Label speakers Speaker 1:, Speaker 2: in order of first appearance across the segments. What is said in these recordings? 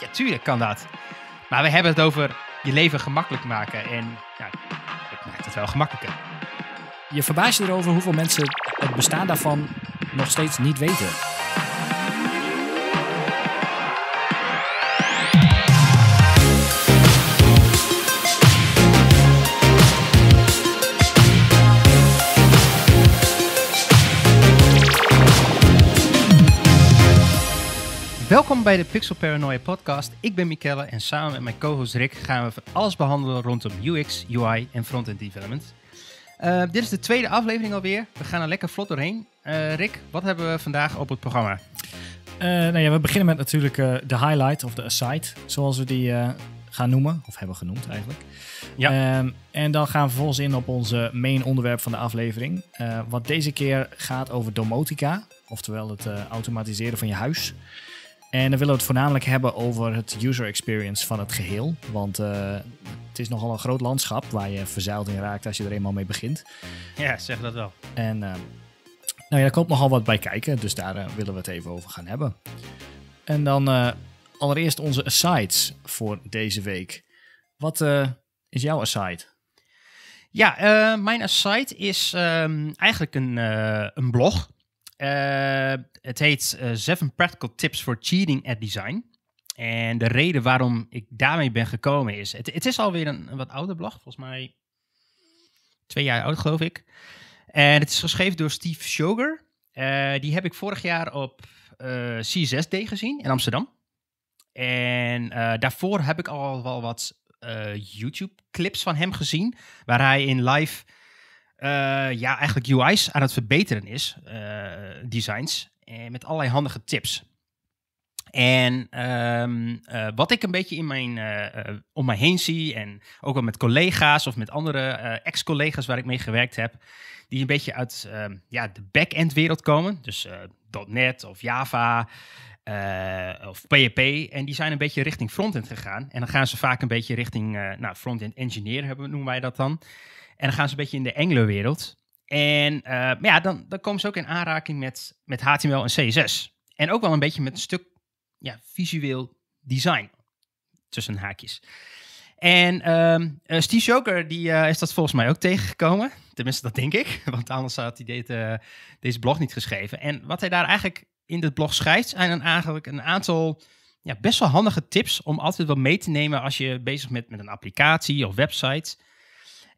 Speaker 1: Ja, tuurlijk kan dat. Maar we hebben het over je leven gemakkelijk maken. En ja, ik het wel gemakkelijker. Je verbaast je erover hoeveel mensen het bestaan daarvan
Speaker 2: nog steeds niet weten.
Speaker 1: Welkom bij de Pixel Paranoia podcast. Ik ben Mikelle en samen met mijn co-host Rick gaan we alles behandelen rondom UX, UI en front-end development. Eh, dit is de tweede aflevering alweer. We gaan er lekker vlot doorheen. Eh, Rick, wat hebben we vandaag op het programma? Uh, nou ja, we beginnen met natuurlijk de highlight of de
Speaker 2: aside, zoals we die gaan noemen, of hebben genoemd eigenlijk. Ja. Ehm, en dan gaan we vervolgens in op onze main onderwerp van de aflevering. wat deze keer gaat over domotica, oftewel het automatiseren van je huis. En dan willen we het voornamelijk hebben over het user experience van het geheel. Want eh, het is nogal een groot landschap waar je verzeild in raakt als je er eenmaal mee begint.
Speaker 1: Ja, zeg dat wel.
Speaker 2: En uh, nou ja, daar komt nogal wat bij kijken, dus daar eh, willen we het even over gaan hebben. En dan allereerst onze asides voor deze week. Wat is jouw
Speaker 1: aside? Ja, mijn aside is ehm, eigenlijk een, een blog. Eh, het heet eh, Seven Practical Tips for Cheating at Design. En de reden waarom ik daarmee ben gekomen is... Het, het is alweer een, een, wat ouder blog, volgens mij twee jaar oud geloof ik. En het is geschreven door Steve Sugar. Eh, die heb ik vorig jaar op C6D gezien in Amsterdam. En daarvoor heb ik al wel wat YouTube-clips van hem gezien... waar hij in live eh, ja, eigenlijk UI's aan het verbeteren is, eh, designs, en eh, met allerlei handige tips. En ehm, wat ik een beetje in mijn, om mij heen zie, en ook wel met collega's of met andere ex-collega's waar ik mee gewerkt heb, die een beetje uit ehm, ja, de back-end wereld komen, dus .NET of Java of PHP, en die zijn een beetje richting front-end gegaan. En dan gaan ze vaak een beetje richting nou, front-end engineer, noemen wij dat dan. En dan gaan ze een beetje in de engle wereld En eh, maar ja, dan, dan komen ze ook in aanraking met, met HTML en CSS. En ook wel een beetje met een stuk ja, visueel design. Tussen haakjes. En ehm, eh, Steve Joker die, eh, is dat volgens mij ook tegengekomen. Tenminste, dat denk ik. Want anders had hij deze blog niet geschreven. En wat hij daar eigenlijk in dit blog schrijft, zijn dan eigenlijk een aantal ja, best wel handige tips om altijd wel mee te nemen als je bezig bent met een applicatie of website.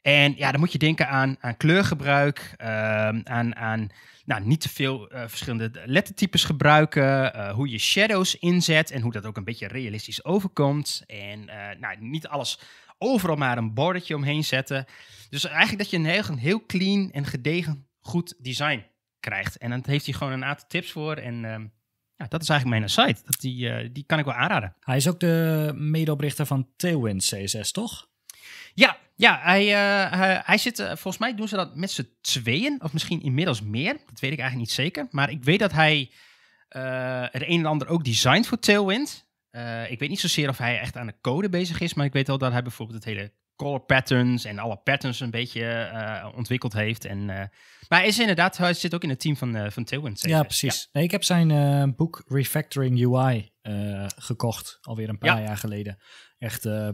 Speaker 1: En ja, dan moet je denken aan, aan kleurgebruik, uh, aan, aan nou, niet te veel eh, verschillende lettertypes gebruiken, eh, hoe je shadows inzet en hoe dat ook een beetje realistisch overkomt. En eh, nou, niet alles overal maar een bordetje omheen zetten. Dus eigenlijk dat je een heel, een heel clean en gedegen goed design krijgt. En dan heeft hij gewoon een aantal tips voor en... Ehm, ja, dat is eigenlijk mijn site. die, die kan ik wel aanraden. Hij is
Speaker 2: ook de medeoprichter van Tailwind CSS, toch?
Speaker 1: Ja, ja hij, eh, hij zit, eh, volgens mij doen ze dat met z'n tweeën, of misschien inmiddels meer. Dat weet ik eigenlijk niet zeker. Maar ik weet dat hij het eh, een en ander ook designt voor Tailwind. ik weet niet zozeer of hij echt aan de code bezig is, maar ik weet wel dat hij bijvoorbeeld het hele color patterns en alle patterns een beetje ontwikkeld heeft. En, uh, maar hij is inderdaad, hij zit ook in het team van, uh, van Tailwind.
Speaker 2: Ja, precies. Nee, ik heb zijn boek Refactoring UI gekocht, alweer een paar jaar geleden echt eh,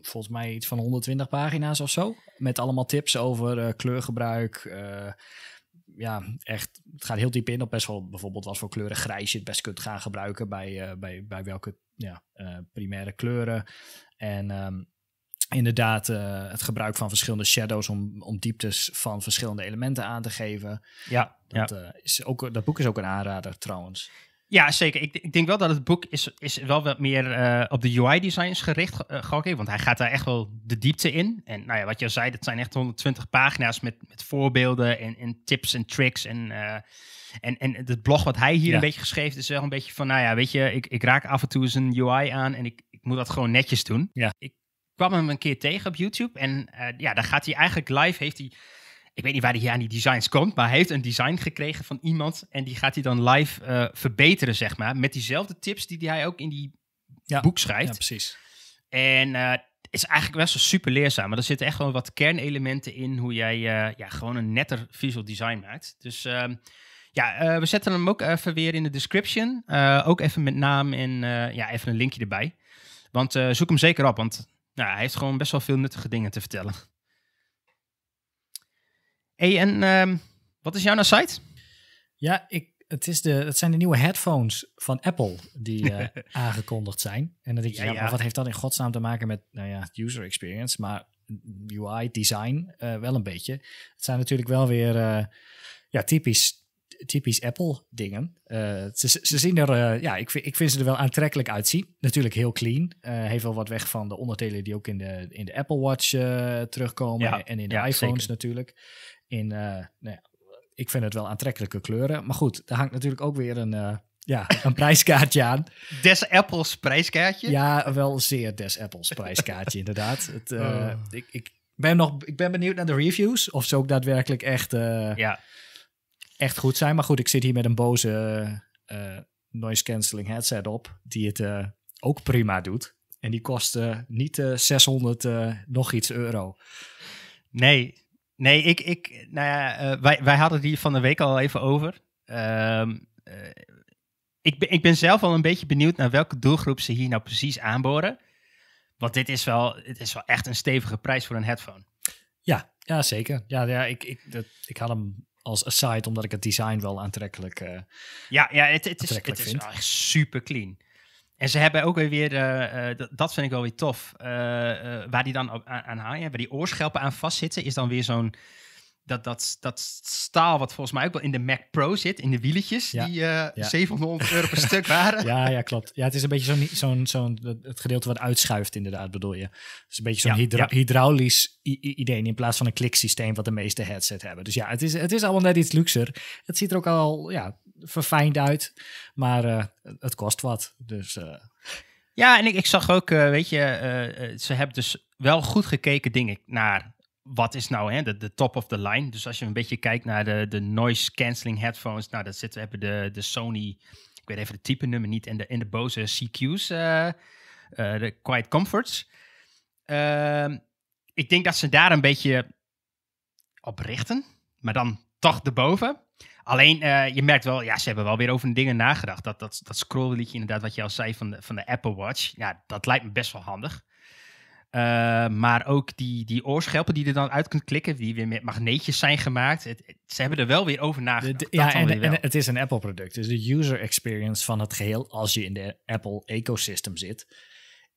Speaker 2: volgens mij iets van 120 pagina's of zo. Met allemaal tips over eh, kleurgebruik. Eh, ja, echt, het gaat heel diep in op best wel bijvoorbeeld wat voor kleuren grijs je het best kunt gaan gebruiken bij, bij, bij welke ja, primaire kleuren. En ehm, inderdaad het gebruik van verschillende shadows om, om dieptes van verschillende elementen aan te geven. Ja, dat, ja. is ook, dat boek is ook een aanrader trouwens.
Speaker 1: Ja, zeker. Ik, ik, denk wel dat het boek is, is wel wat meer eh, op de UI-designs gericht, uh, Want hij gaat daar echt wel de diepte in. En nou ja, wat je al zei, dat zijn echt 120 pagina's met, met voorbeelden en, en tips en tricks. En, eh, en, en het blog wat hij hier een beetje geschreven is wel een beetje van... Nou ja, weet je, ik, ik raak af en toe eens een UI aan en ik, ik moet dat gewoon netjes doen. Ja. Ik kwam hem een keer tegen op YouTube. En ja, daar gaat hij eigenlijk live, heeft hij ik weet niet waar hij aan die designs komt, maar hij heeft een design gekregen van iemand en die gaat hij dan live eh, verbeteren, zeg maar, met diezelfde tips die hij ook in die boek schrijft. Ja, precies. En eh, is eigenlijk best wel super leerzaam, maar er zitten echt gewoon wat kernelementen in hoe jij eh, ja, gewoon een netter visual design maakt. Dus ehm, ja, we zetten hem ook even weer in de description, ook even met naam en ja, even een linkje erbij. Want zoek hem zeker op, want nou, hij heeft gewoon best wel veel nuttige dingen te vertellen. Hey, en ehm, wat is jouw nou site? Ja, ik,
Speaker 2: het, is de, het zijn de nieuwe headphones van Apple die eh, aangekondigd zijn. En dat ik, ja, wat heeft dat in godsnaam te maken met nou ja, user experience? Maar UI, design, eh, wel een beetje. Het zijn natuurlijk wel weer eh, ja, typisch, typisch Apple dingen. ze, ze zien er, ja, ik, vind, ik vind ze er wel aantrekkelijk uitzien. Natuurlijk heel clean. heeft wel wat weg van de onderdelen die ook in de, in de Apple Watch terugkomen. en in de iPhones natuurlijk in, eh, nou ik vind het wel aantrekkelijke kleuren. Maar goed, daar hangt natuurlijk ook weer een, eh, ja, een prijskaartje aan.
Speaker 1: Des Apples prijskaartje?
Speaker 2: Ja, wel zeer Des Apples prijskaartje, inderdaad. Het, eh, oh. ik, ik, ben nog, ik ben benieuwd naar de reviews. Of ze ook daadwerkelijk echt, ja. echt goed zijn. Maar goed, ik zit hier met een boze noise cancelling headset op. Die het ook prima
Speaker 1: doet. En die kost niet 600 nog iets euro. Nee, Nee, ik, ik, nou ja, eh, wij, wij hadden het hier van de week al even over. Ehm, eh, ik, ben, ik ben zelf al een beetje benieuwd naar welke doelgroep ze hier nou precies aanboren. Want dit is wel, het is wel echt een stevige prijs voor een headphone. Ja,
Speaker 2: ja zeker. Ja, ja, ik, ik, dat, ik had hem als aside, omdat ik het design wel aantrekkelijk
Speaker 1: uh, Ja, ja het, het is, het is echt super clean. En ze hebben ook weer, uh, dat vind ik wel weer tof, eh, waar die dan aan, aan haaien, waar die oorschelpen aan vastzitten, is dan weer zo'n, dat, dat, dat staal wat volgens mij ook wel in de Mac Pro zit, in de wieletjes, die 700 euro per stuk waren. Ja,
Speaker 2: ja, klopt. Ja, het is een beetje zo'n, zo'n, zo'n het gedeelte wat uitschuift inderdaad, bedoel je. Het is een beetje zo'n hydraulisch idee in plaats van een kliksysteem wat de meeste headset hebben. Dus ja, het is, het is allemaal net iets luxer. Het ziet er ook al, ja, verfijnd uit. Maar eh, het kost wat. Dus. Eh.
Speaker 1: Ja, en ik, ik zag ook, eh, weet je, ze hebben dus wel goed gekeken, ik, naar wat is nou hè, de, de top of the line. Dus als je een beetje kijkt naar de, de noise cancelling headphones, nou, dat zitten, hebben de, de Sony, ik weet even de type nummer niet, en de, en de Bose CQ's, de Quiet Comforts. Ehm, ik denk dat ze daar een beetje op richten, maar dan toch erboven. Alleen, eh, je merkt wel, ja, ze hebben wel weer over dingen nagedacht. Dat, dat, dat inderdaad, wat je al zei van de, van de Apple Watch. Ja, dat lijkt me best wel handig. Eh, maar ook die, die oorschelpen die er dan uit kunt klikken, die weer met magneetjes zijn gemaakt. ze hebben er wel weer over nagedacht. ja, en, en, het is een
Speaker 2: Apple product. Dus de user experience van het geheel, als je in de Apple ecosystem zit,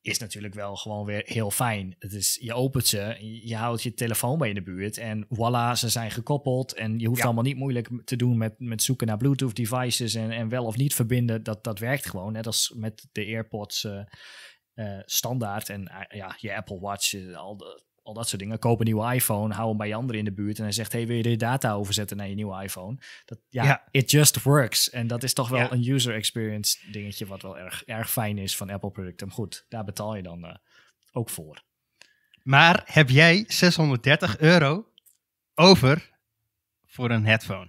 Speaker 2: is natuurlijk wel gewoon weer heel fijn. Het is, je opent ze, je houdt je telefoon bij in de buurt en voilà, ze zijn gekoppeld. En je hoeft allemaal niet moeilijk te doen met, met zoeken naar Bluetooth devices en, en wel of niet verbinden. Dat, dat werkt gewoon, net als met de AirPods eh, eh, standaard. En eh, ja, je Apple Watch, al de, al dat soort dingen. Koop een nieuwe iPhone, hou hem bij je in de buurt en hij zegt, hey, wil je de data overzetten naar je nieuwe iPhone? Dat, ja, it just works. En dat is toch wel een user experience dingetje wat wel erg, erg fijn is van Apple producten. goed,
Speaker 1: daar betaal je dan eh, ook voor. Maar heb jij 630 euro over voor een headphone?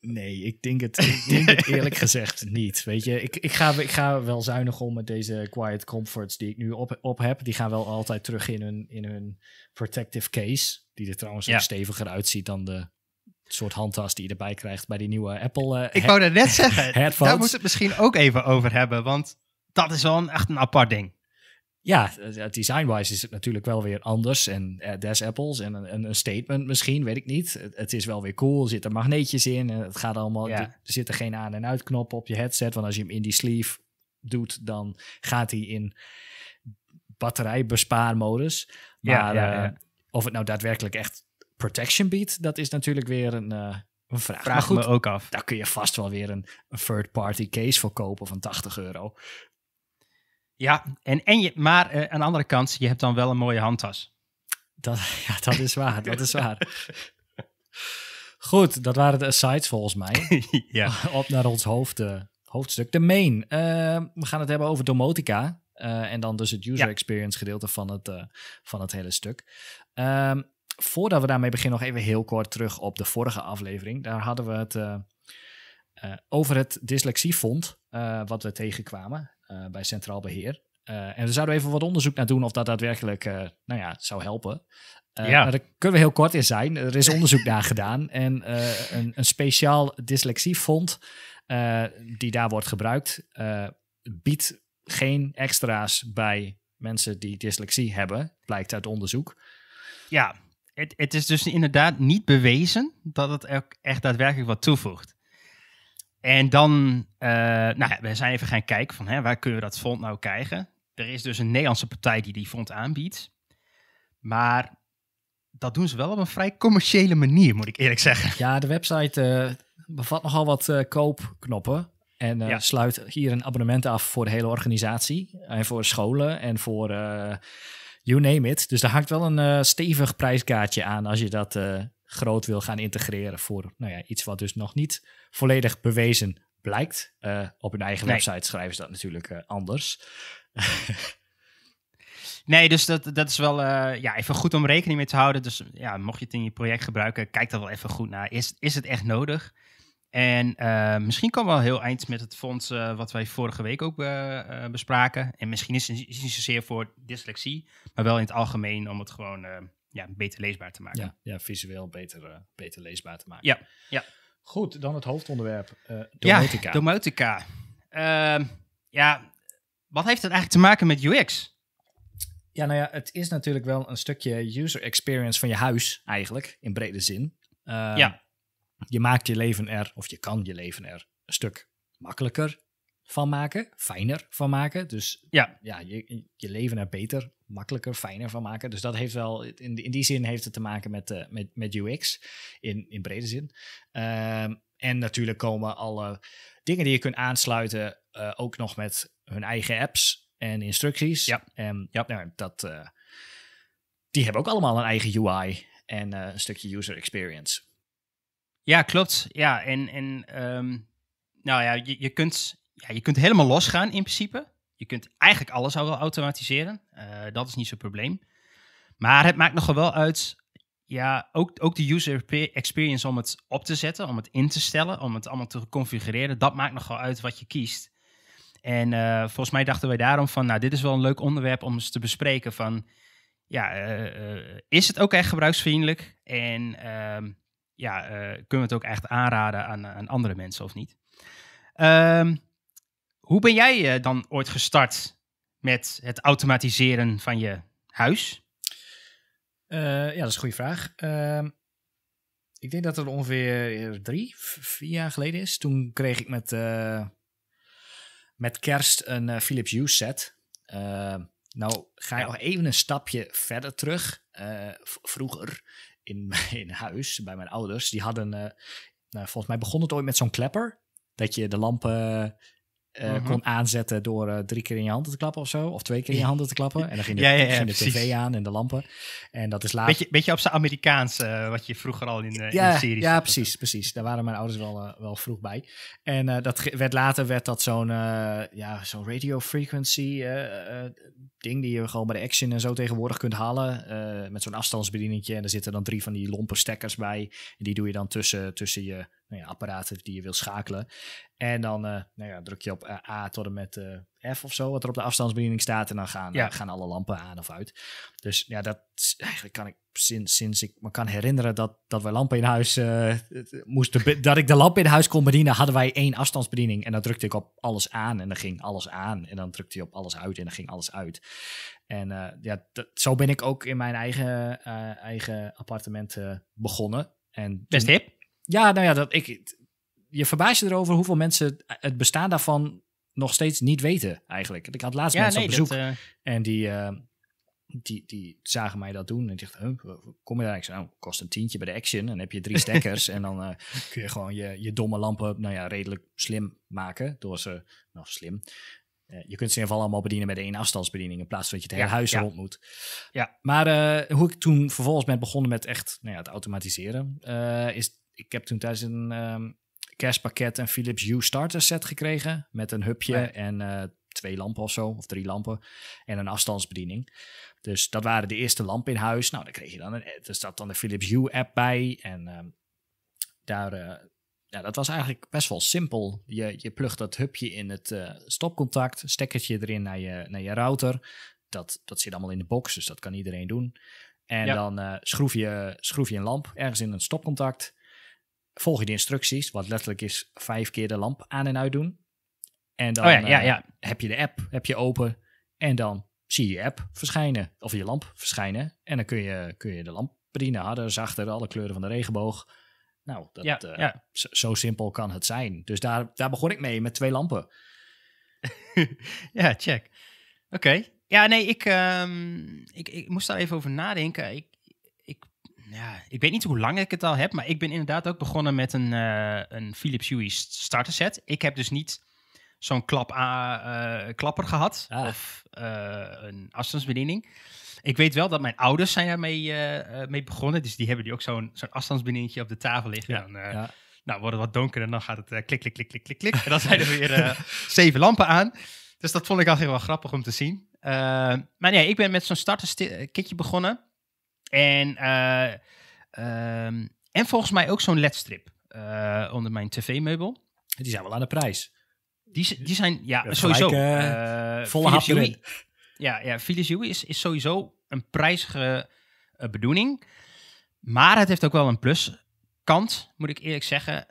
Speaker 1: Nee, ik denk het, ik
Speaker 2: denk het eerlijk gezegd niet. Weet je, ik, ik, ga, ik ga wel zuinig om met deze quiet comforts die ik nu op, op heb. Die gaan wel altijd terug in hun, in hun protective case. Die er trouwens ja. ook steviger uitziet dan de soort handtas die je erbij krijgt bij die nieuwe Apple. Eh, ik wou dat net zeggen, daar moeten we het
Speaker 1: misschien ook even over hebben. Want dat is wel echt een apart ding.
Speaker 2: Eh, ja, design-wise is het natuurlijk wel weer anders. En uh, des apples en een, een, statement misschien, weet ik niet. Het, is wel weer cool, er zitten magneetjes in. En het gaat allemaal, er zitten geen aan- en uitknoppen op je headset. Want als je hem in die sleeve doet, dan gaat hij in batterijbespaarmodus. Maar eh, of het nou daadwerkelijk echt protection biedt, dat is natuurlijk weer een... Uh, vraag. Vraag maar goed, me ook af. Daar kun je vast wel weer een,
Speaker 1: een third-party case voor kopen van 80 euro. Ja, en, en je, maar eh, aan de andere kant, je hebt dan wel een mooie handtas. Dat, ja, dat is waar, dat is waar. Goed, dat waren de asides volgens mij. ja. Op
Speaker 2: naar ons hoofd, eh, hoofdstuk. De main. Eh, we gaan het hebben over domotica. en dan dus het user experience gedeelte van het, van het hele stuk. Ehm, voordat we daarmee beginnen, nog even heel kort terug op de vorige aflevering. Daar hadden we het over het dyslexiefond wat we tegenkwamen. Eh, bij Centraal Beheer. Eh, en we zouden even wat onderzoek naar doen of dat daadwerkelijk eh, nou ja, zou helpen. ja. daar kunnen we heel kort in zijn. Er is onderzoek naar gedaan. En een, een, speciaal dyslexiefond die daar wordt gebruikt, biedt geen extra's bij mensen die dyslexie hebben, blijkt uit onderzoek.
Speaker 1: Ja, het, het is dus inderdaad niet bewezen dat het echt daadwerkelijk wat toevoegt. En dan uh, nou ja, we zijn even gaan kijken van hè, waar kunnen we dat fonds nou krijgen. Er is dus een Nederlandse partij die die font aanbiedt. Maar dat doen ze wel op een vrij commerciële manier, moet ik eerlijk zeggen. Ja, de website eh, bevat nogal wat eh,
Speaker 2: koopknoppen. En sluit hier een abonnement af voor de hele organisatie. En voor scholen en voor you name it. Dus daar hangt wel een stevig prijskaartje aan als je dat groot wil gaan integreren voor nou ja, iets wat dus nog niet volledig bewezen
Speaker 1: blijkt. Eh, op hun eigen website schrijven ze dat natuurlijk eh, anders. nee, dus dat, dat is wel eh, ja, even goed om rekening mee te houden. Dus ja, mocht je het in je project gebruiken, kijk daar wel even goed naar. Is, is het echt nodig? En misschien komen we al heel eind met het fonds wat wij vorige week ook bespraken. En misschien is het niet zozeer voor dyslexie, maar wel in het algemeen om het gewoon ja, beter leesbaar te maken. Ja, ja visueel beter, beter leesbaar te maken. Ja,
Speaker 2: ja. Goed, dan het hoofdonderwerp. domotica. Eh, ja,
Speaker 1: domotica. Ehm, ja, wat heeft het eigenlijk te maken met UX?
Speaker 2: Ja, nou ja, het is natuurlijk wel een stukje user experience van je huis eigenlijk, in brede zin. Ehm, ja. Je maakt je leven er, of je kan je leven er, een stuk makkelijker, van maken, fijner van maken. Dus ja, ja je, je leven er beter, makkelijker, fijner van maken. Dus dat heeft wel, in, in die zin heeft het te maken met, eh, met, met UX, in, in brede zin. Ehm, en natuurlijk komen alle dingen die je kunt aansluiten eh, ook nog met hun eigen apps en instructies. Ja. En ja. Nou, dat, eh, die hebben ook allemaal een eigen UI en een stukje user experience.
Speaker 1: Ja, klopt. Ja, en, en ehm, nou ja, je, je kunt ja, je kunt helemaal losgaan in principe. Je kunt eigenlijk alles al wel automatiseren. Eh, dat is niet zo'n probleem. Maar het maakt nogal wel uit, ja, ook, ook de user experience om het op te zetten, om het in te stellen, om het allemaal te configureren. Dat maakt nogal uit wat je kiest. En eh, volgens mij dachten wij daarom van, nou, dit is wel een leuk onderwerp om eens te bespreken van, ja, eh, is het ook echt gebruiksvriendelijk? En ehm, ja, kunnen we het ook echt aanraden aan, aan andere mensen of niet? Um, hoe ben jij eh, dan ooit gestart met het automatiseren van je huis? Eh, ja, dat is een goede vraag. Ehm, ik denk dat het ongeveer eh, drie, vier jaar geleden is. Toen kreeg ik
Speaker 2: met, met kerst een Philips Hue set. Ehm, nou, ga je al even een stapje verder terug. vroeger in mijn huis, bij mijn ouders, die hadden... Nou, volgens mij begon het ooit met zo'n klepper. Dat je de lampen uh, kon aanzetten door eh, drie keer in je handen te klappen of zo. Of twee keer in je handen te klappen. En dan ging de, de tv aan en de lampen. En dat is later... Beetje, beetje op zijn Amerikaans, eh,
Speaker 1: wat je vroeger al in, in de ja Ja,
Speaker 2: precies, precies. Daar waren mijn ouders wel, wel vroeg bij. En dat werd, later werd dat zo'n ja, zo radio frequency ding die je gewoon bij de Action en zo tegenwoordig kunt halen. Eh, met zo'n afstandsbedieningetje. En er zitten dan drie van die lompe stekkers bij. En die doe je dan tussen, tussen je nou ja, apparaten die je wil schakelen. En dan eh, nou ja, druk je op eh, A tot en met F of zo, wat er op de afstandsbediening staat. En dan gaan, eh, gaan alle lampen aan of uit. Dus ja, dat eigenlijk kan ik sinds, sinds ik me kan herinneren dat, dat wij lampen in huis uh, eh, moesten. Dat ik de lamp in huis kon bedienen, hadden wij één afstandsbediening. En dan drukte ik op alles aan en dan ging alles aan. En dan drukte hij op alles uit en dan ging alles uit. En eh, ja, dat, zo ben ik ook in mijn eigen, uh, eigen appartement begonnen. En Best hip. Ja, nou ja, dat, ik, je verbaast je erover hoeveel mensen het bestaan daarvan nog steeds niet weten eigenlijk. Ik had laatst mensen op bezoek eh, en die, eh, die, die zagen mij dat doen en dachten, huh, kom je daar? Ik zei, nou, kost een tientje bij de Action en dan heb je drie stekkers en dan eh, kun je gewoon je, je domme lampen, nou ja, redelijk slim maken door ze, nou slim, je kunt ze in ieder geval allemaal bedienen met één afstandsbediening in plaats van dat je het hele huis rond moet. Ja. Maar hoe ik toen vervolgens ben begonnen met echt nou ja, het automatiseren, is ik heb toen thuis een, ehm, cashpakket een Philips Hue starter set gekregen. Met een hubje en eh, twee lampen of zo, of drie lampen. En een afstandsbediening. Dus dat waren de eerste lampen in huis. Nou, dan kreeg je dan een, eh, er zat dan de Philips Hue app bij. En ehm, daar, eh, ja, dat was eigenlijk best wel simpel. Je, je plugt dat hubje in het uh, stopcontact, stekkertje erin naar je, naar je router. Dat, dat zit allemaal in de box, dus dat kan iedereen doen. En dan schroef, je, schroef je een lamp ergens in een stopcontact volg je de instructies, wat letterlijk is vijf keer de lamp aan en uit doen. En dan oh eh, heb je de app heb je open en dan zie je je app verschijnen, of je lamp verschijnen. En dan kun je, kun je de lamp bedienen, harder, zachter, alle kleuren van de regenboog. Nou, dat, ja, eh, ja. Zo, simpel kan het zijn. Dus daar, daar begon ik mee, met twee lampen. ja, check. Oké.
Speaker 1: Ja, nee, ik, ehm, ik, ik moest daar even over nadenken. Ik, ja, ik weet niet hoe lang ik het al heb, maar ik ben inderdaad ook begonnen met een, uh, een Philips Hue starter set. Ik heb dus niet zo'n klap, uh, klapper gehad ah. of eh, een afstandsbediening. Ik weet wel dat mijn ouders zijn daarmee mee begonnen, dus die hebben die ook zo'n zo'n op de tafel liggen. en, Nou, wordt het wat donker en dan gaat het klik, klik, klik, klik, klik, klik. En dan zijn er weer zeven lampen aan. Dus dat vond ik al heel wel grappig om te zien. maar nee, ik ben met zo'n starter kitje begonnen. En, eh, ehm, en volgens mij ook zo'n ledstrip eh, onder mijn tv-meubel. Die zijn wel aan de prijs. Die, die zijn, ja, sowieso. Eh, volle Ja, ja, Philips Hue is, is sowieso een prijzige bedoeling. Maar het heeft ook wel een pluskant, moet ik eerlijk zeggen.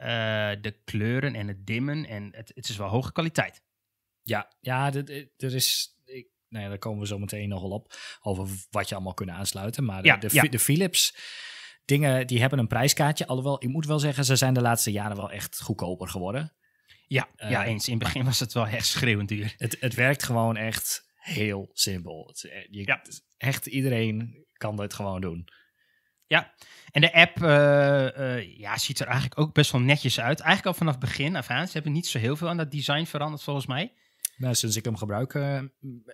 Speaker 1: de kleuren en het dimmen en het, het is wel hoge kwaliteit. Ja, ja er is, nou daar komen we zo
Speaker 2: meteen nog op. Over wat je allemaal kunnen aansluiten. Maar de, de, Philips dingen, die hebben een prijskaartje. Alhoewel, ik moet wel zeggen, ze zijn de laatste jaren wel echt goedkoper geworden.
Speaker 1: Ja, ja eh, eens. In het begin was het wel echt schreeuwend duur. Het, het werkt gewoon echt heel simpel. Eh, je, ja. Echt iedereen kan dit gewoon doen. Ja, en de app eh, ja, ziet er eigenlijk ook best wel netjes uit. Eigenlijk al vanaf het begin af aan. Ze hebben niet zo heel veel aan dat design veranderd volgens mij sinds ik hem gebruik, eh,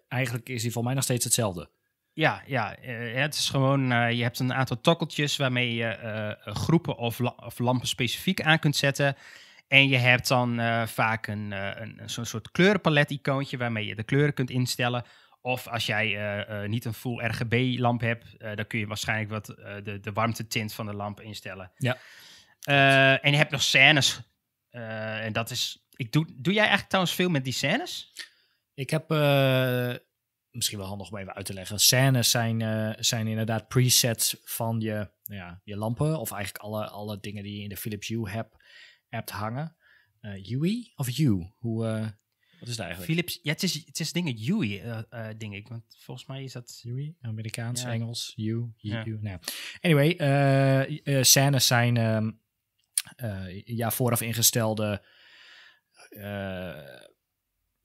Speaker 1: eigenlijk is hij voor mij nog
Speaker 2: steeds hetzelfde.
Speaker 1: Ja, ja eh, het is gewoon, eh, je hebt een aantal tokkeltjes waarmee je groepen of, of, lampen specifiek aan kunt zetten. En je hebt dan vaak een, een zo'n soort kleurenpalet icoontje waarmee je de kleuren kunt instellen. Of als jij niet een full RGB lamp hebt, dan kun je waarschijnlijk wat de, de warmtetint van de lamp instellen. Ja. en je hebt nog scènes. en dat is ik doe, doe jij echt trouwens veel met die scènes? Ik heb, eh, misschien wel handig om even uit te leggen.
Speaker 2: Scènes zijn, eh, zijn inderdaad presets van je, nou ja, je lampen. Of eigenlijk alle, alle dingen die je in de Philips Hue hebt, hebt hangen. Uh, of U Hoe, wat is dat eigenlijk?
Speaker 1: Philips, ja, het is, het is dingen Huey, denk ik. Want volgens mij is dat... Huey, Amerikaans, Engels, U ja. nou.
Speaker 2: Anyway, scènes zijn ehm, ja, vooraf ingestelde eh,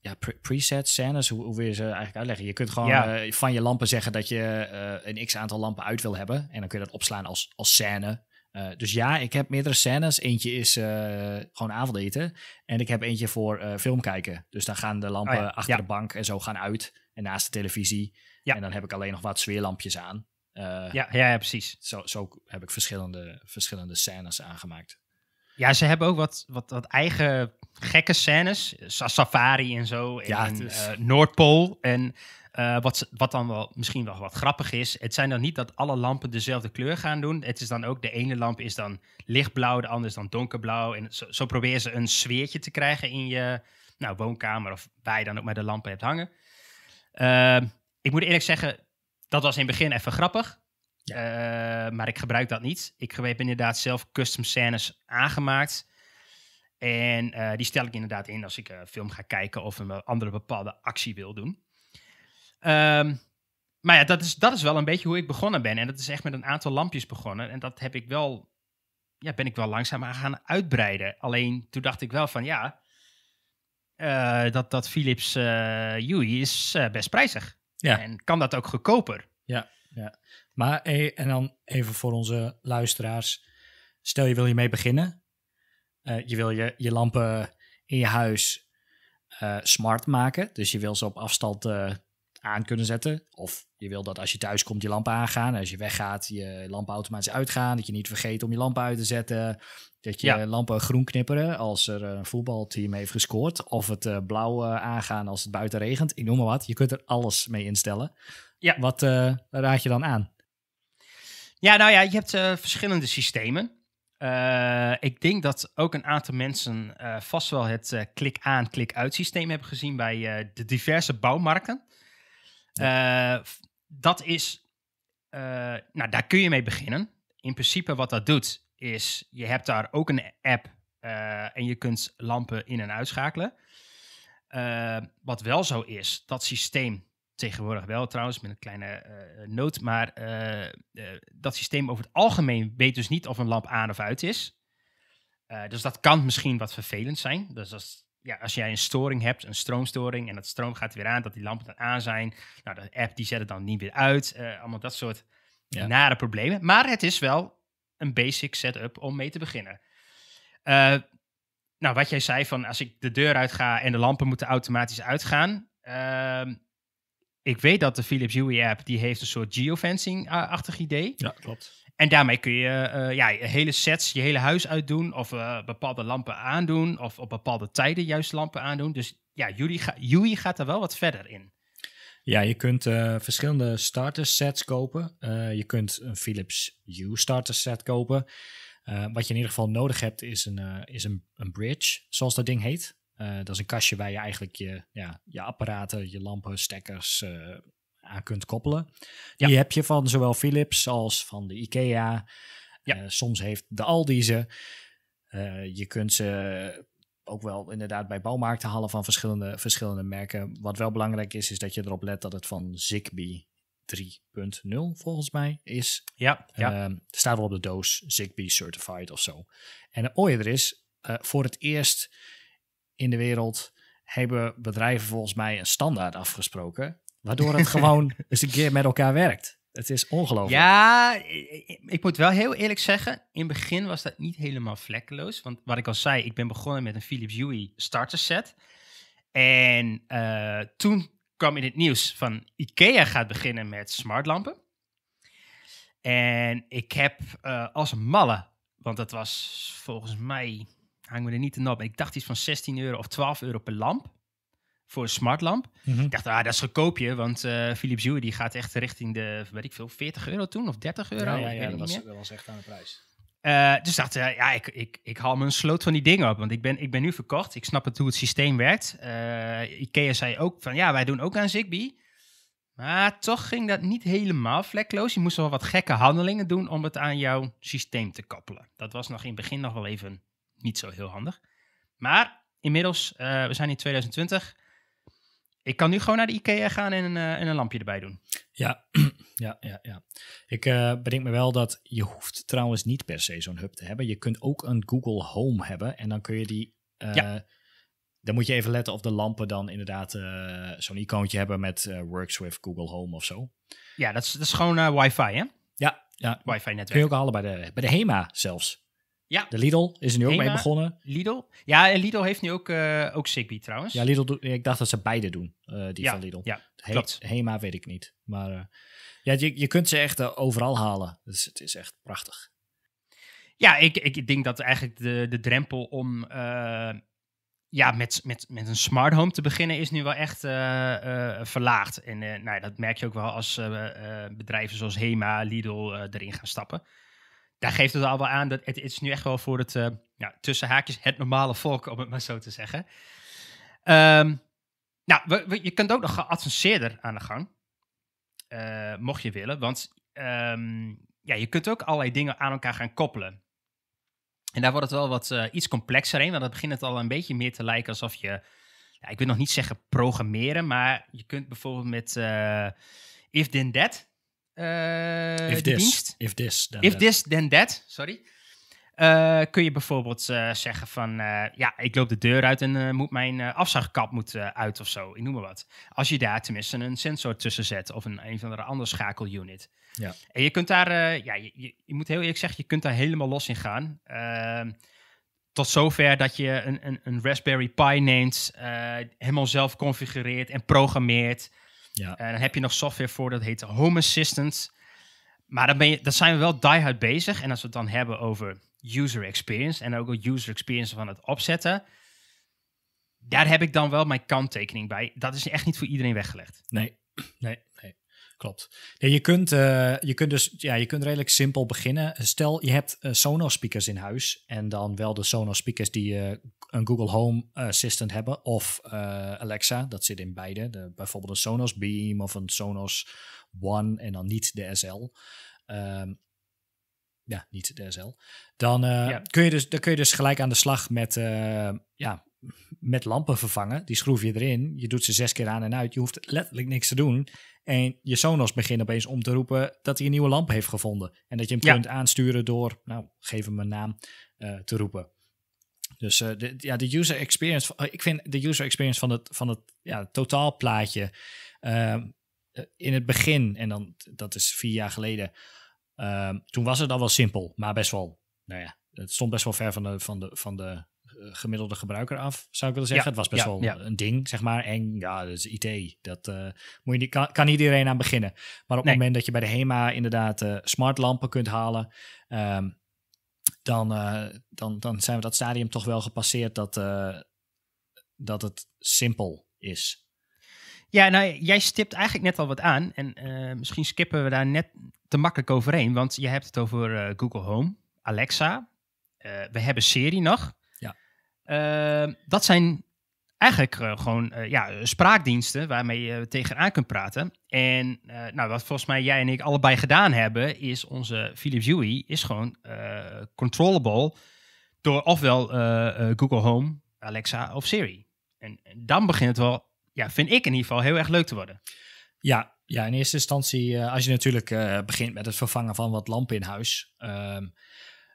Speaker 2: ja, pre preset scènes, hoe, hoe, wil je ze eigenlijk uitleggen? Je kunt gewoon eh, van je lampen zeggen dat je eh, een x aantal lampen uit wil hebben. En dan kun je dat opslaan als, als scène. dus ja, ik heb meerdere scènes. Eentje is gewoon avondeten. En ik heb eentje voor film kijken. Dus dan gaan de lampen oh achter de bank en zo gaan uit. En naast de televisie. En dan heb ik alleen nog wat sfeerlampjes aan. ja, ja, precies. Zo, zo heb ik verschillende, verschillende scènes aangemaakt.
Speaker 1: Ja, ze hebben ook wat, wat, wat eigen gekke scènes. Safari en zo. Ja, en, eh, Noordpool. En eh, wat, wat dan wel misschien wel wat grappig is. Het zijn dan niet dat alle lampen dezelfde kleur gaan doen. Het is dan ook de ene lamp is dan lichtblauw, de andere is dan donkerblauw. En zo, zo proberen ze een sfeertje te krijgen in je nou, woonkamer of waar je dan ook maar de lampen hebt hangen. Ehm, ik moet eerlijk zeggen, dat was in het begin even grappig. Eh, maar ik gebruik dat niet. Ik heb inderdaad zelf custom scènes aangemaakt. En eh, die stel ik inderdaad in als ik een film ga kijken of een andere bepaalde actie wil doen. Ehm, maar ja, dat is, dat is wel een beetje hoe ik begonnen ben. En dat is echt met een aantal lampjes begonnen. En dat heb ik wel, ja, ben ik wel langzaam aan gaan uitbreiden. Alleen toen dacht ik wel van ja, eh, dat, dat Philips Hue is best prijzig. Ja. En kan dat ook goedkoper? Ja,
Speaker 2: ja. Maar eh, en dan even voor onze luisteraars. Stel je wil je mee beginnen. Eh, je wil je, je lampen in je huis eh, smart maken. Dus je wil ze op afstand aan kunnen zetten. Of je wil dat als je thuis komt je lampen aangaan. En als je weggaat je lampen automatisch uitgaan. Dat je niet vergeet om je lampen uit te zetten. Dat je lampen groen knipperen als er een voetbalteam heeft gescoord. Of het blauw aangaan als het buiten regent. Ik noem maar wat. Je kunt er alles mee instellen. Ja. Wat raad je dan aan?
Speaker 1: Ja, nou ja, je hebt eh, verschillende systemen. Eh, ik denk dat ook een aantal mensen eh, vast wel het klik aan, klik uit systeem hebben gezien bij de diverse bouwmarken. dat is, nou daar kun je mee beginnen. In principe wat dat doet is, je hebt daar ook een app en je kunt lampen in en uitschakelen. wat wel zo is, dat systeem Tegenwoordig wel trouwens, met een kleine uh, noot. Maar eh, dat systeem over het algemeen weet dus niet of een lamp aan of uit is. dus dat kan misschien wat vervelend zijn. Dus als, ja, als jij een storing hebt, een stroomstoring, en dat stroom gaat weer aan, dat die lampen dan aan zijn. Nou, de app die zet het dan niet weer uit. allemaal dat soort nare problemen. Maar het is wel een basic setup om mee te beginnen. nou, wat jij zei van als ik de deur uit ga en de lampen moeten automatisch uitgaan. Ehm, ik weet dat de Philips Hue app, die heeft een soort geofencing-achtig eh, idee. Ja, klopt. En daarmee kun je eh, ja, hele sets, je hele huis uitdoen. Of eh, bepaalde lampen aandoen. Of op bepaalde tijden juist lampen aandoen. Dus ja, jullie ga, gaat er wel wat verder in.
Speaker 2: Ja, je kunt verschillende starter sets kopen. je kunt een Philips Hue starter set kopen. wat je in ieder geval nodig hebt is een, is een, een bridge, zoals dat ding heet. Eh, dat is een kastje waar je eigenlijk je, ja, je apparaten, je lampen, stekkers eh, aan kunt koppelen. Die heb je van zowel Philips als van de IKEA. Eh, soms heeft de Aldi ze. je kunt ze ook wel inderdaad bij bouwmarkten halen van verschillende, verschillende merken. Wat wel belangrijk is, is dat je erop let dat het van Zigbee 3.0 volgens mij is. Ja, ja. Ehm, staat wel op de doos Zigbee Certified of zo. En het mooie er is, voor het eerst in de wereld hebben bedrijven volgens mij een standaard afgesproken. Waardoor het gewoon eens een keer met elkaar werkt. Het is ongelooflijk.
Speaker 1: Ja, ik moet wel heel eerlijk zeggen, in het begin was dat niet helemaal vlekkeloos. Want wat ik al zei, ik ben begonnen met een Philips Hue starter set. En eh, toen kwam in het nieuws van IKEA gaat beginnen met smartlampen. En ik heb eh, als malle, want dat was volgens mij hang we er niet in op. ik dacht iets van 16 euro of 12 euro per lamp. Voor een smartlamp. Mhm. Ik dacht, ah, dat is goedkoopje. Want uh, eh, Philips Hue die gaat echt richting de, weet ik veel, 40 euro toen of 30 euro. Ja, ja, ja dat, was,
Speaker 2: wel eens echt aan de prijs.
Speaker 1: Eh, dus dacht, uh, ja, ik, ik, ik haal me een sloot van die dingen op. Want ik ben, ik ben nu verkocht. Ik snap het hoe het systeem werkt. Ikea zei ook van, ja, wij doen ook aan Zigbee. Maar toch ging dat niet helemaal vlekloos. Je moest wel wat gekke handelingen doen om het aan jouw systeem te koppelen. Dat was nog in het begin nog wel even niet zo heel handig. Maar inmiddels, eh, we zijn in 2020. Ik kan nu gewoon naar de IKEA gaan en, een eh, lampje erbij doen.
Speaker 2: Ja, ja, ja, ja. Ik eh, bedenk me wel dat je hoeft trouwens niet per se zo'n hub te hebben. Je kunt ook een Google Home hebben en dan kun je die... Ja. Dan moet je even letten of de lampen dan inderdaad zo'n icoontje hebben met Works with Google Home of
Speaker 1: zo. Ja, dat is, dat is gewoon wifi, hè? Ja, ja. wifi-netwerk. Kun je ook halen bij de, bij de HEMA zelfs. Ja. De Lidl is er nu ook mee begonnen. Lidl? Ja, en Lidl heeft nu ook, uh, ook Zigbee trouwens. Ja, Lidl
Speaker 2: doet, ik dacht dat ze beide doen,
Speaker 1: eh, die ja, van Lidl. Ja,
Speaker 2: Hema weet ik niet. Maar eh, ja, je, je kunt ze echt overal halen. Dus het is echt prachtig.
Speaker 1: Ja, ik, ik denk dat eigenlijk de, de drempel om ja, met, met, met een smart home te beginnen is nu wel echt verlaagd. En nou, dat merk je ook wel als bedrijven zoals Hema, Lidl erin gaan stappen daar geeft het al wel aan dat het, is nu echt wel voor het, eh, ja, tussen haakjes, het normale volk, om het maar zo te zeggen. Ehm, nou, je kunt ook nog geadvanceerder aan de gang, eh, mocht je willen. Want ehm, ja, je kunt ook allerlei dingen aan elkaar gaan koppelen. En daar wordt het wel wat eh, iets complexer in, want dan begint het al een beetje meer te lijken alsof je, ja, ik wil nog niet zeggen programmeren, maar je kunt bijvoorbeeld met if then that, eh, if, this, dienst, if this, then if that. this, then that, sorry. Eh, kun je bijvoorbeeld eh, zeggen van, ja, ik loop de deur uit en moet mijn afzuigkap moet uit of zo, ik noem maar wat. Als je daar tenminste een sensor tussen zet of een, een van de andere schakelunit. Ja. En je kunt daar, ja, je, je, moet heel eerlijk zeggen, je kunt daar helemaal los in gaan. Ehm, tot zover dat je een, een, een Raspberry Pi neemt, helemaal zelf configureert en programmeert. Ja. En eh, dan heb je nog software voor, dat heet Home Assistant. Maar dan, ben je, zijn we wel die hard bezig. En als we het dan hebben over user experience en ook de user experience van het opzetten, daar heb ik dan wel mijn kanttekening bij. Dat is echt niet voor iedereen weggelegd. Nee, nee, nee.
Speaker 2: Klopt. je, kunt, eh, je kunt dus ja, je kunt redelijk simpel beginnen. Stel, je hebt eh, Sonos speakers in huis. En dan wel de Sonos speakers die uh, een Google Home Assistant hebben. Of Alexa, dat zit in beide. De, bijvoorbeeld een Sonos Beam of een Sonos One en dan niet de SL. Ehm, ja, niet de SL. Dan, kun je dus, dan kun je dus gelijk aan de slag met, ja, met lampen vervangen. Die schroef je erin. Je doet ze zes keer aan en uit. Je hoeft letterlijk niks te doen. En je Sonos begint opeens om te roepen dat hij een nieuwe lamp heeft gevonden. En dat je hem kunt aansturen door, nou, geef hem een naam eh, te roepen. Dus eh, de, ja, de user experience, eh, ik vind de user experience van het, van het ja, totaalplaatje ehm, in het begin, en dan, dat is vier jaar geleden, ehm, toen was het al wel simpel, maar best wel, nou ja, het stond best wel ver van de, van de, van de eh, gemiddelde gebruiker af, zou ik willen zeggen. Ja, het was best wel een ding, zeg maar. En ja, dus IT, dat uh, moet je niet, kan, niet iedereen aan beginnen. Maar op het moment dat je bij de HEMA inderdaad uh, eh, smart lampen kunt halen, ehm, dan, dan, dan zijn we dat stadium toch wel gepasseerd dat, dat het simpel is.
Speaker 1: Ja, nou, jij stipt eigenlijk net al wat aan. En misschien skippen we daar net te makkelijk overheen. Want je hebt het over Google Home, Alexa. we hebben Siri nog. Ehm, dat zijn eigenlijk eh, gewoon eh, ja, spraakdiensten waarmee je tegenaan kunt praten. En eh, nou, wat volgens mij jij en ik allebei gedaan hebben, is onze Philips Hue is gewoon controllable door ofwel Google Home, Alexa of Siri. En dan begint het wel, ja, vind ik in ieder geval, heel erg leuk te worden. Ja, ja in eerste
Speaker 2: instantie, als je natuurlijk begint met het vervangen van wat lampen in huis, ehm,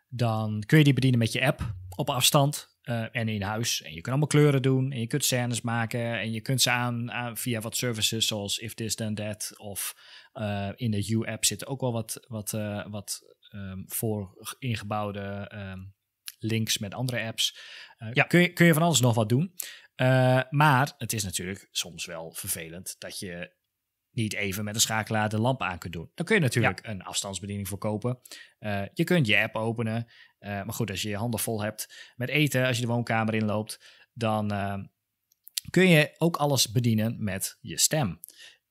Speaker 2: dan kun je die bedienen met je app op afstand. Eh, en in huis. En je kunt allemaal kleuren doen. En je kunt scènes maken. En je kunt ze aan, via wat services zoals If This Then That. Of eh, in de U-app zitten ook wel wat, wat, eh, wat ehm, voor ingebouwde ehm, links met andere apps. ja. kun, je, kun je van alles nog wat doen. maar het is natuurlijk soms wel vervelend dat je niet even met een schakelaar de lamp aan kunt doen. Dan kun je natuurlijk een afstandsbediening voor kopen. je kunt je app openen. Eh, maar goed, als je je handen vol hebt met eten, als je de woonkamer inloopt, dan ehm, kun je ook alles bedienen met je stem.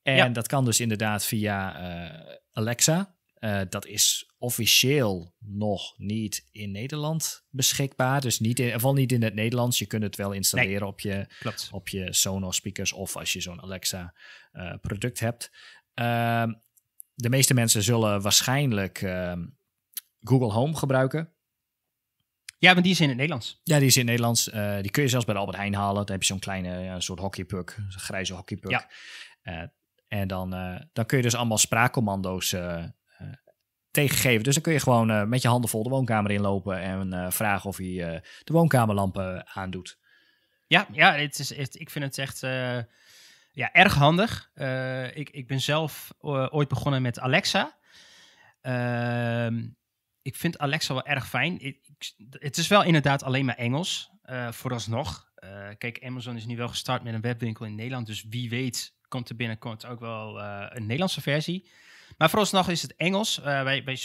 Speaker 2: En dat kan dus inderdaad via eh, Alexa. Eh, dat is officieel nog niet in Nederland beschikbaar. Dus niet in, niet in het Nederlands. Je kunt het wel installeren op, je, op je Sonos speakers of als je zo'n Alexa product hebt ehm, de meeste mensen zullen waarschijnlijk ehm, Google Home gebruiken. Ja, maar die is in het Nederlands. Ja, die is in het Nederlands. Eh, die kun je zelfs bij de Albert Heijn halen. Dan heb je zo'n kleine eh, soort hockeypuck, zo'n grijze hockeypuck. Ja. Eh, en dan, dan kun je dus allemaal spraakcommando's tegengeven. Dus dan kun je gewoon met je handen vol de woonkamer inlopen en vragen of hij de woonkamerlampen aandoet.
Speaker 1: Ja, ja het is, ik vind het echt ja, erg handig. ik, ik ben zelf ooit begonnen met Alexa. Ehm, ik vind Alexa wel erg fijn het is wel inderdaad alleen maar Engels, uh, vooralsnog. Eh, kijk, Amazon is nu wel gestart met een webwinkel in Nederland. Dus wie weet komt er binnenkort ook wel eh, een Nederlandse versie. Maar vooralsnog is het Engels. wij, wij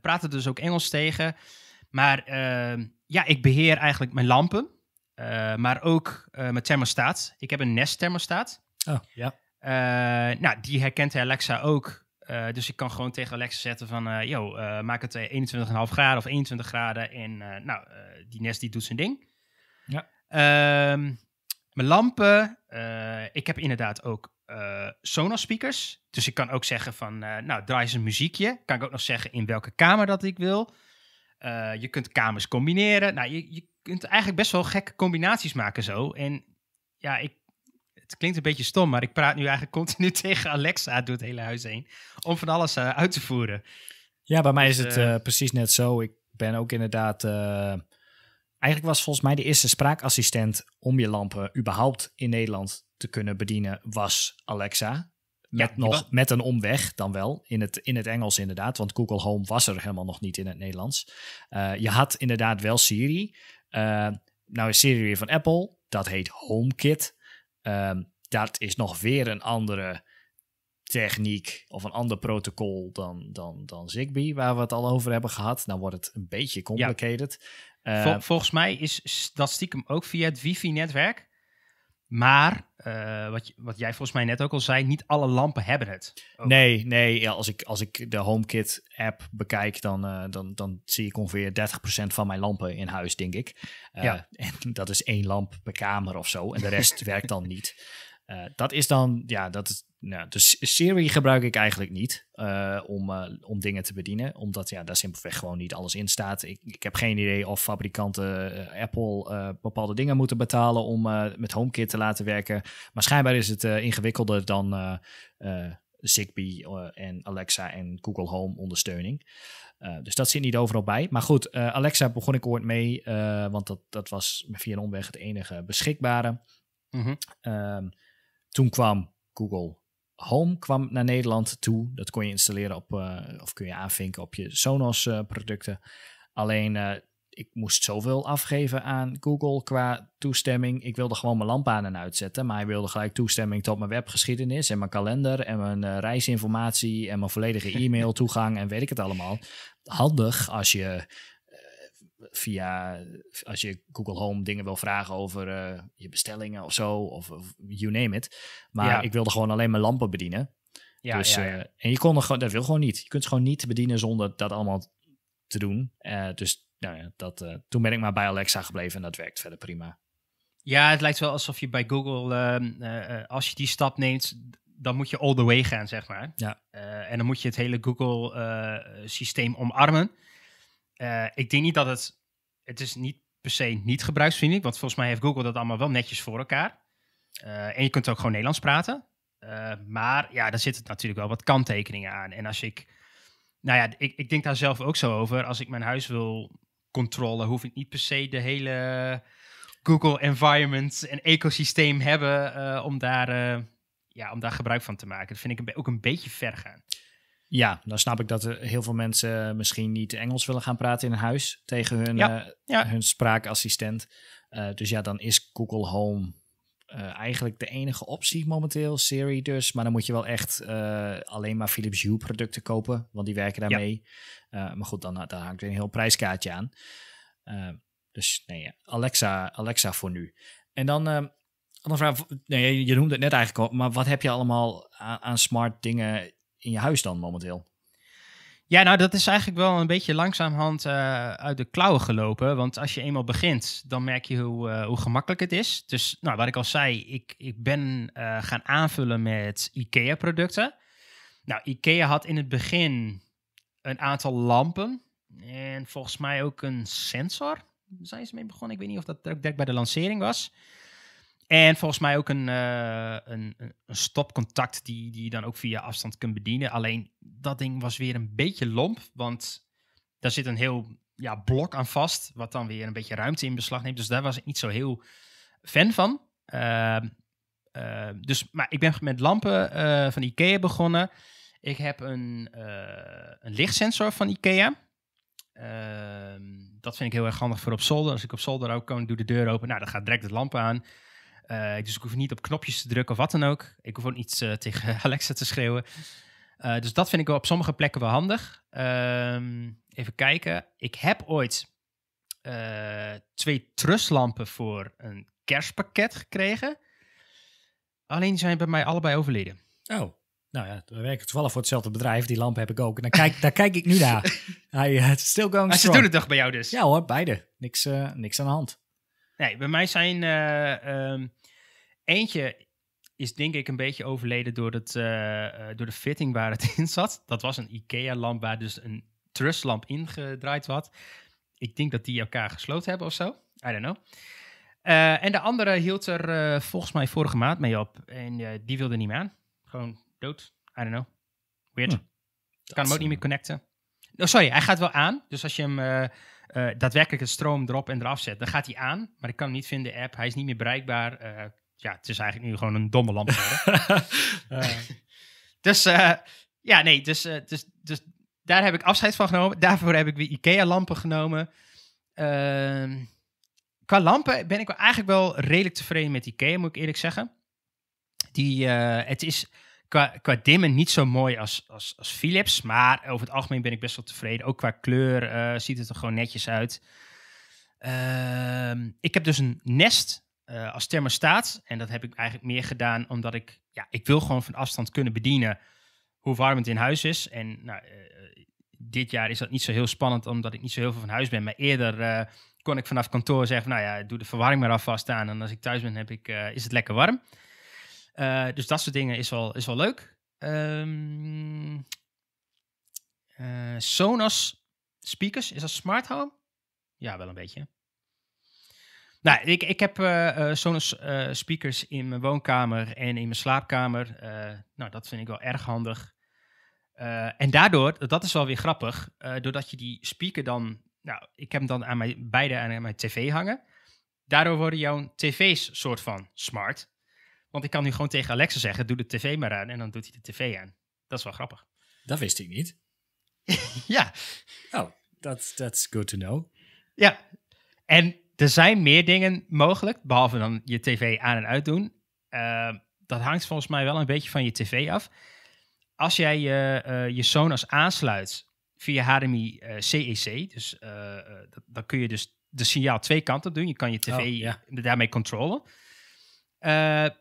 Speaker 1: praten dus ook Engels tegen. Maar ehm, ja, ik beheer eigenlijk mijn lampen. maar ook mijn thermostaat. Ik heb een Nest thermostaat. Oh, ja. nou, die herkent Alexa ook. Eh, dus ik kan gewoon tegen Alexa zetten van, eh, yo, eh, maak het 21,5 graden of 21 graden. En nou, die Nest die doet zijn ding. Ja. Ehm, mijn lampen. ik heb inderdaad ook Sonos speakers. Dus ik kan ook zeggen van, nou, draai eens een muziekje. Kan ik ook nog zeggen in welke kamer dat ik wil. je kunt kamers combineren. Nou, je, je kunt eigenlijk best wel gekke combinaties maken zo. En ja, ik het klinkt een beetje stom, maar ik praat nu eigenlijk continu tegen Alexa door het hele huis heen. Om van alles eh, uit te voeren. Ja, bij mij is dus, het eh, eh,
Speaker 2: precies net zo. Ik ben ook inderdaad. eigenlijk was volgens mij de eerste spraakassistent om je lampen überhaupt in Nederland te kunnen bedienen, was Alexa. Met, nog, met een omweg dan wel, in het, in het Engels inderdaad, want Google Home was er helemaal nog niet in het Nederlands. je had inderdaad wel Siri. nou is Siri van Apple, dat heet HomeKit. Ehm, dat is nog weer een andere techniek of een ander protocol dan, dan, dan Zigbee, waar we het al over hebben gehad. Nou wordt het een beetje
Speaker 1: complicated. Ehm, volgens mij is dat stiekem ook via het wifi-netwerk. Maar eh, wat, wat, jij volgens mij net ook al zei, niet alle lampen hebben het.
Speaker 2: Nee, nee ja, als, ik, als ik de HomeKit app bekijk, dan, eh, dan, dan zie ik ongeveer 30% van mijn lampen in huis, denk ik. Eh, ja. En dat is één lamp per kamer of zo. En de rest werkt dan niet. dat is dan, ja, dat is, nou, dus Siri gebruik ik eigenlijk niet eh, om, eh, om dingen te bedienen. Omdat ja, daar simpelweg gewoon niet alles in staat. Ik, ik heb geen idee of fabrikanten eh, Apple bepaalde dingen moeten betalen om met HomeKit te laten werken. Maar schijnbaar is het ingewikkelder dan Zigbee en Alexa en Google Home ondersteuning. dus dat zit niet overal bij. Maar goed, Alexa begon ik ooit mee, want dat, dat was via een omweg het enige beschikbare. Mhm. Ehm, toen kwam Google Home kwam naar Nederland toe. Dat kon je installeren op, eh, of kun je aanvinken op je Sonos eh, producten. Alleen eh, ik moest zoveel afgeven aan Google qua toestemming. Ik wilde gewoon mijn lamp aan en uitzetten. Maar hij wilde gelijk toestemming tot mijn webgeschiedenis en mijn kalender en mijn reisinformatie en mijn volledige e-mail toegang en weet ik het allemaal. Handig als je via, als je Google Home dingen wil vragen over eh, je bestellingen of zo, of, you name it. Maar ik wilde gewoon alleen mijn lampen bedienen. Ja, dus, eh, en je kon er gewoon, dat wil gewoon niet. Je kunt het gewoon niet bedienen zonder dat allemaal te doen. Eh, dus nou ja, dat, toen ben ik maar bij Alexa gebleven en dat werkt verder prima.
Speaker 1: Ja, het lijkt wel alsof je bij Google, ehm, als je die stap neemt, dan moet je all the way gaan, zeg maar. Ja. en dan moet je het hele Google-systeem omarmen. Eh, ik denk niet dat het. Het is niet per se niet gebruiksvriendelijk, want volgens mij heeft Google dat allemaal wel netjes voor elkaar. Eh, en je kunt ook gewoon Nederlands praten. Eh, maar ja, daar zitten natuurlijk wel wat kanttekeningen aan. En als ik. Nou ja, ik, ik denk daar zelf ook zo over. Als ik mijn huis wil controleren, hoef ik niet per se de hele Google environment en ecosysteem hebben om daar ja, om daar gebruik van te maken. Dat vind ik ook een beetje ver gaan.
Speaker 2: Ja, dan snap ik dat er heel veel mensen misschien niet Engels willen gaan praten in huis tegen hun, eh, hun spraakassistent. Eh, dus ja, dan is Google Home eh, eigenlijk de enige optie momenteel, Siri dus. Maar dan moet je wel echt alleen maar Philips Hue producten kopen, want die werken daarmee. maar goed, dan, daar hangt weer een heel prijskaartje aan. dus nee, Alexa, Alexa voor nu. En dan... Andere vraag, nee, je noemde het net eigenlijk al, maar wat heb je allemaal aan smart dingen in je huis dan momenteel?
Speaker 1: Ja, nou dat is eigenlijk wel een beetje langzaamhand eh, uit de klauwen gelopen. Want als je eenmaal begint, dan merk je hoe, eh, hoe gemakkelijk het is. Dus nou, wat ik al zei, ik, ik ben eh, gaan aanvullen met IKEA-producten. Nou, IKEA had in het begin een aantal lampen en volgens mij ook een sensor. Zijn ze mee begonnen? Ik weet niet of dat ook direct bij de lancering was. En volgens mij ook eh, een, een, een, stopcontact die, die je dan ook via afstand kunt bedienen. Alleen dat ding was weer een beetje lomp, want daar zit een heel ja, blok aan vast, wat dan weer een beetje ruimte in beslag neemt. Dus daar was ik niet zo heel fan van. Ehm, ehm, dus, maar ik ben met lampen eh, van Ikea begonnen. Ik heb een, eh, een lichtsensor van Ikea. Ehm, dat vind ik heel erg handig voor op zolder. Als ik op zolder ook kom, doe de deur open. Nou, dan gaat direct het lamp aan. Uh, dus ik hoef niet op knopjes te drukken of wat dan ook. Ik hoef ook niet eh, tegen Alexa te schreeuwen. Eh, dus dat vind ik wel op sommige plekken wel handig. Ehm, even kijken. Ik heb ooit twee trustlampen voor een kerstpakket gekregen. Alleen zijn bij mij allebei overleden. Oh. Nou ja, we werken toevallig voor hetzelfde
Speaker 2: bedrijf. Die lamp heb ik ook. En daar kijk, daar kijk ik nu naar. Hij is still going ah, ze doen het toch bij jou dus? Ja hoor, beide. Niks, niks aan de hand.
Speaker 1: Nee, bij mij zijn ehm, Eentje is denk ik een beetje overleden door, het, eh, eh, door de fitting waar het in zat. Dat was een IKEA-lamp waar dus een trustlamp ingedraaid was. Ik denk dat die elkaar gesloten hebben of zo. I don't know. Eh, en de andere hield er volgens mij vorige maand mee op. En die wilde niet meer aan. Gewoon dood. I don't know. Weird. Hm. Kan hem ook niet meer connecten. Oh, sorry, hij gaat wel aan. Dus als je hem... daadwerkelijk het stroom erop en eraf zet. Dan gaat hij aan, maar ik kan hem niet vinden, de app. Hij is niet meer bereikbaar. Uh, ja, het is eigenlijk nu gewoon een domme lamp eh, Dus eh, ja, nee, dus, eh, dus, dus daar heb ik afscheid van genomen. Daarvoor heb ik weer IKEA-lampen genomen. Ehm, qua lampen ben ik wel eigenlijk wel redelijk tevreden met IKEA, moet ik eerlijk zeggen. Die, het is qua, qua dimmen niet zo mooi als, als, als Philips, maar over het algemeen ben ik best wel tevreden. Ook qua kleur ziet het er gewoon netjes uit. Ehm, ik heb dus een Nest eh, als thermostaat, en dat heb ik eigenlijk meer gedaan omdat ik, ja, ik wil gewoon van afstand kunnen bedienen hoe warm het in huis is. En nou, eh, dit jaar is dat niet zo heel spannend omdat ik niet zo heel veel van huis ben, maar eerder eh, kon ik vanaf kantoor zeggen, nou ja, doe de verwarming maar alvast aan en als ik thuis ben heb ik, is het lekker warm. dus dat soort dingen is wel, is wel leuk. Um, Sonos speakers, is dat smart home? Ja, wel een beetje. Nou, ik, ik heb uh, zo'n eh, speakers in mijn woonkamer en in mijn slaapkamer. nou, dat vind ik wel erg handig. en daardoor, dat is wel weer grappig, doordat je die speaker dan... Nou, ik heb hem dan aan mijn, beide aan mijn tv hangen. Daardoor worden jouw tv's soort van smart. Want ik kan nu gewoon tegen Alexa zeggen, doe de tv maar aan. En dan doet hij de tv aan. Dat is wel grappig. Dat wist ik niet. ja. Oh, that's, that's good to know. Ja. En er zijn meer dingen mogelijk, behalve dan je tv aan en uit doen. Ehm, dat hangt volgens mij wel een beetje van je tv af. Als jij je, uh, je Sonos aansluit via HDMI CEC, eh, e dus eh, dat, dan kun je dus de signaal twee kanten doen. Je kan je oh, tv daarmee controleren.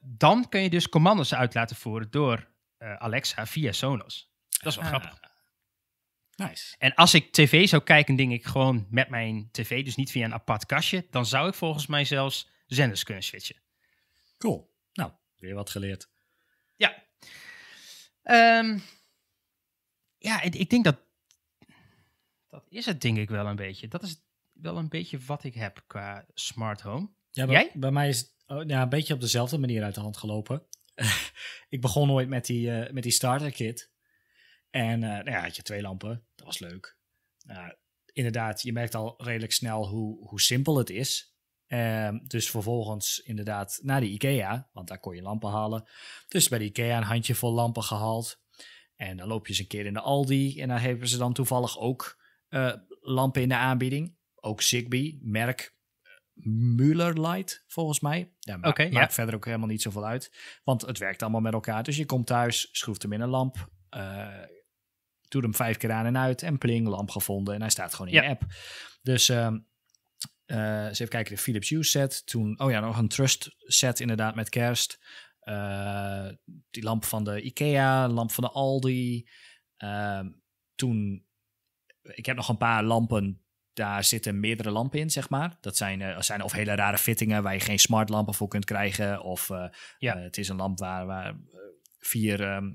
Speaker 1: dan kun je dus commando's uit laten voeren door Alexa via Sonos.
Speaker 2: Dat is wel ah. grappig.
Speaker 1: Nice. En als ik tv zou kijken, denk ik gewoon met mijn tv, dus niet via een apart kastje, dan zou ik volgens mij zelfs zenders kunnen switchen. Cool. Nou, weer wat geleerd. Ja. Ehm, ja, ik denk dat dat is het denk ik wel een beetje. Dat is wel een beetje wat ik heb qua smart home.
Speaker 2: Ja, bij, Jij? bij mij is het oh, ja, een beetje op dezelfde manier uit de hand gelopen. ik begon ooit met die, eh, met die starter kit. En uh, ja, had je twee lampen. Dat was leuk. Nou, inderdaad, je merkt al redelijk snel hoe, hoe simpel het is. Ehm, dus vervolgens inderdaad naar de IKEA, want daar kon je lampen halen. Dus bij de IKEA een handjevol lampen gehaald. En dan loop je eens een keer in de Aldi en daar hebben ze dan toevallig ook eh, lampen in de aanbieding. Ook Zigbee, merk eh, Muller Light volgens mij. Ja, oké okay, maakt verder ook helemaal niet zoveel uit, want het werkt allemaal met elkaar. Dus je komt thuis, schroeft hem in een lamp, doet hem vijf keer aan en uit en pling, lamp gevonden en hij staat gewoon in je app. Dus um, uh, eens even kijken, de Philips Hue set. Toen, oh ja, nog een Trust set inderdaad met kerst. Eh, die lamp van de Ikea, lamp van de Aldi. Ehm, toen, ik heb nog een paar lampen. Daar zitten meerdere lampen in, zeg maar. Dat zijn, eh, zijn of hele rare fittingen waar je geen smart lampen voor kunt krijgen. Of ja. het is een lamp waar, waar vier ehm,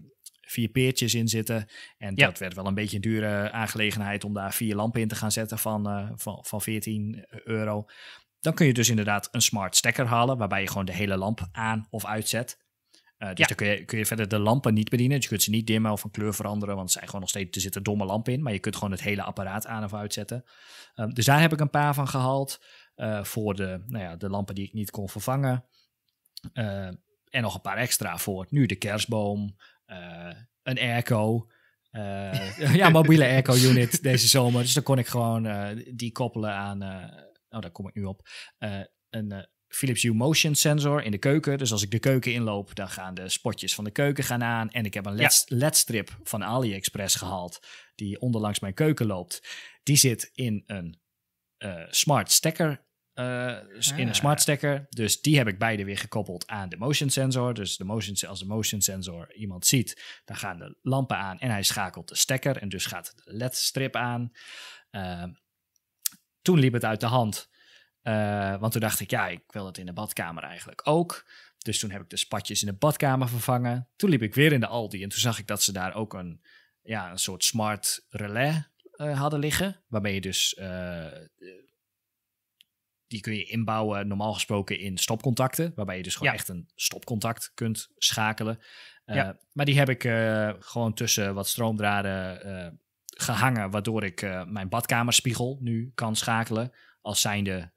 Speaker 2: vier peertjes in zitten. En dat werd wel een beetje een dure aangelegenheid om daar vier lampen in te gaan zetten van, eh, van, van 14 euro. Dan kun je dus inderdaad een smart stekker halen, waarbij je gewoon de hele lamp aan of uitzet. Eh, dus ja. dan kun je, kun je verder de lampen niet bedienen. Dus je kunt ze niet dimmen of van kleur veranderen. Want er zijn gewoon nog steeds, er zitten domme lamp in. Maar je kunt gewoon het hele apparaat aan of uitzetten. Ehm, dus daar heb ik een paar van gehaald. Eh, voor de, nou ja, de lampen die ik niet kon vervangen. en nog een paar extra voor nu de kerstboom. Eh, een airco. Eh, ja, mobiele airco unit deze zomer. Dus dan kon ik gewoon eh, die koppelen aan. nou daar kom ik nu op. een Philips Hue Motion sensor in de keuken. Dus als ik de keuken inloop, dan gaan de spotjes van de keuken gaan aan. En ik heb een LED, strip van AliExpress gehaald, die onderlangs mijn keuken loopt. Die zit in een smart stekker uh, in een ah. smart stekker. Dus die heb ik beide weer gekoppeld aan de motion sensor. Dus de motion, als de motion sensor iemand ziet, dan gaan de lampen aan en hij schakelt de stekker. En dus gaat de LED-strip aan. Ehm, toen liep het uit de hand. Eh, want toen dacht ik, ja, ik wil het in de badkamer eigenlijk ook. Dus toen heb ik de spatjes in de badkamer vervangen. Toen liep ik weer in de Aldi en toen zag ik dat ze daar ook een, ja, een soort smart relais eh, hadden liggen. Waarmee je dus eh, die kun je inbouwen normaal gesproken in stopcontacten. Waarbij je dus gewoon echt een stopcontact kunt schakelen. Eh, ja. Maar die heb ik eh, gewoon tussen wat stroomdraden eh, gehangen. Waardoor ik mijn badkamerspiegel nu kan schakelen. Als zijnde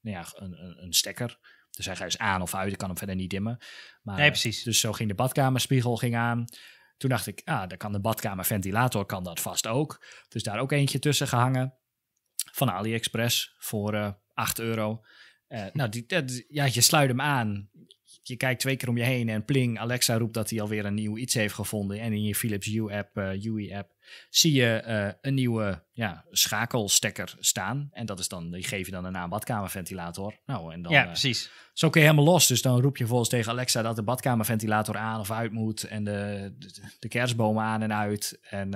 Speaker 2: nou ja, een, een stekker. Dus hij gaat aan of uit. Ik kan hem verder niet dimmen. Maar, nee, precies. Dus zo ging de badkamerspiegel ging aan. Toen dacht ik, ah, dan kan de badkamerventilator kan dat vast ook. Dus daar ook eentje tussen gehangen. Van AliExpress voor 8 euro. Eh, nou, die, ja, je sluit hem aan. Je kijkt twee keer om je heen en pling, Alexa roept dat hij alweer een nieuw iets heeft gevonden. En in je Philips Hue-app, uh, eh, app zie je eh, een nieuwe ja, schakelstekker staan. En dat is dan, die geef je dan een naam badkamerventilator. Nou, en dan, ja, precies. zo kun je helemaal los. Dus dan roep je volgens tegen Alexa dat de badkamerventilator aan of uit moet. En de, de, aan en uit. En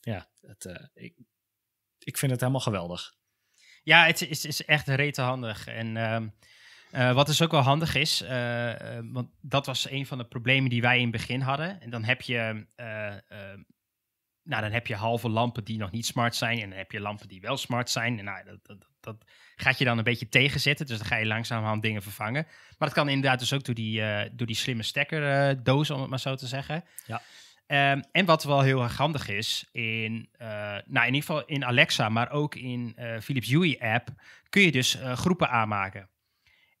Speaker 2: ja, het, ik, ik vind het helemaal geweldig.
Speaker 1: Ja, het is, is echt rete handig. En ehm, eh, wat dus ook wel handig is, eh, eh, want dat was een van de problemen die wij in het begin hadden. En dan heb je ehm, nou, dan heb je halve lampen die nog niet smart zijn. En dan heb je lampen die wel smart zijn. En nou, dat, dat, dat gaat je dan een beetje tegenzetten. Dus dan ga je langzamerhand dingen vervangen. Maar dat kan inderdaad dus ook door die, door die slimme stekkerdoos, uh, om het maar zo te zeggen. Ja. Ehm, en wat wel heel erg handig is, in, eh, nou in ieder geval in Alexa, maar ook in uh, Philips Hue app, kun je dus eh, groepen aanmaken.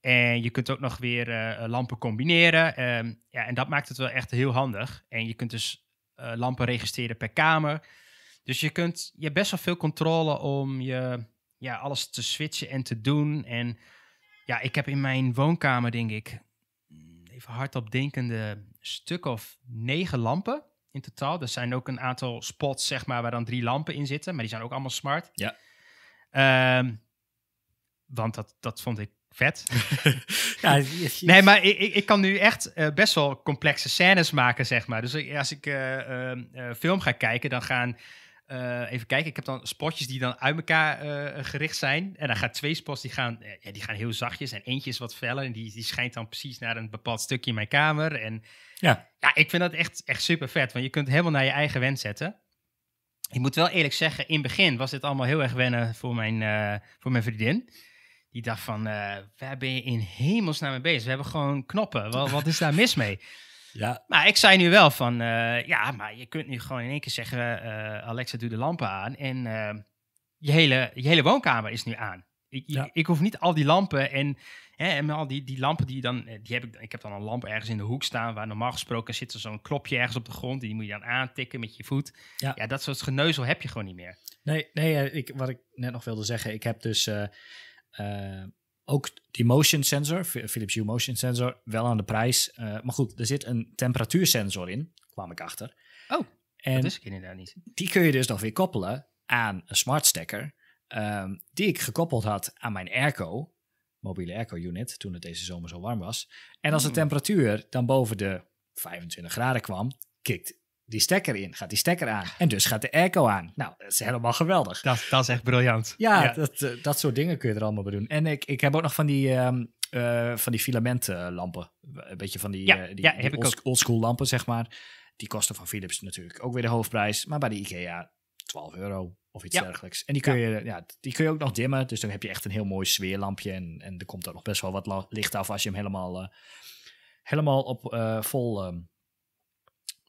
Speaker 1: En je kunt ook nog weer lampen combineren. Ehm, ja, en dat maakt het wel echt heel handig. En je kunt dus lampen registreren per kamer. Dus je, kunt, je hebt best wel veel controle om je, ja, alles te switchen en te doen. En ja, ik heb in mijn woonkamer, denk ik, mm, even hardop denkende, stuk of negen lampen in totaal. Er zijn ook een aantal spots, zeg maar, waar dan drie lampen in zitten. Maar die zijn ook allemaal smart. Ja. Um, want dat, dat vond ik vet. ja, Nee, maar ik, ik, kan nu echt eh, best wel complexe scènes maken, zeg maar. Dus als ik eh, ehm, eh, film ga kijken, dan gaan eh, even kijken, ik heb dan spotjes die dan uit elkaar eh, gericht zijn. En dan gaan twee spots, die gaan, eh, ja, die gaan heel zachtjes. En eentje is wat feller en die, die schijnt dan precies naar een bepaald stukje in mijn kamer. En ja, ja ik vind dat echt, echt super vet, want je kunt helemaal naar je eigen wens zetten. Ik moet wel eerlijk zeggen, in het begin was dit allemaal heel erg wennen voor mijn, voor mijn vriendin. Die dacht van, waar ben je in hemelsnaam mee bezig? We hebben gewoon knoppen, wat, wat is daar mis mee? Ja. Maar ik zei nu wel van, eh, ja, maar je kunt nu gewoon in één keer zeggen, uh, Alexa, doe de lampen aan. En eh, je, hele, je hele woonkamer is nu aan. Ik, ik, ik, hoef niet al die lampen en, hè, en al die, die lampen die dan, die heb ik, ik heb dan een lamp ergens in de hoek staan waar normaal gesproken zit er zo'n klopje ergens op de grond. Die moet je dan aantikken met je voet. Ja, dat soort geneuzel heb je gewoon niet meer.
Speaker 2: Nee, nee ik, wat ik net nog wilde zeggen, ik heb dus ook die motion sensor, Philips Hue motion sensor, wel aan de prijs. Eh, maar goed, er zit een temperatuursensor in, kwam ik achter. Oh, en dat ik inderdaad niet. Die kun je dus nog weer koppelen aan een smart stekker. Ehm, die ik gekoppeld had aan mijn airco, mobiele airco unit, toen het deze zomer zo warm was. En als de hmm. temperatuur dan boven de 25 graden kwam, kikt die stekker in, gaat die stekker aan. En dus gaat de echo aan. Nou, dat is helemaal geweldig.
Speaker 1: Dat, dat is echt briljant.
Speaker 2: Ja, Dat, eh, dat soort dingen kun je er allemaal bij doen. En ik, ik heb ook nog van die, um, uh, van die filamentlampen. Een beetje van die, ja, eh, die, oldschool lampen, zeg maar. Die kosten van Philips natuurlijk ook weer de hoofdprijs. Maar bij de IKEA 12 euro of iets dergelijks. En die kun, je, ja, die kun je ook nog dimmen. Dus dan heb je echt een heel mooi sfeerlampje. En, en er komt ook nog best wel wat licht af als je hem helemaal, helemaal op vol, ehm,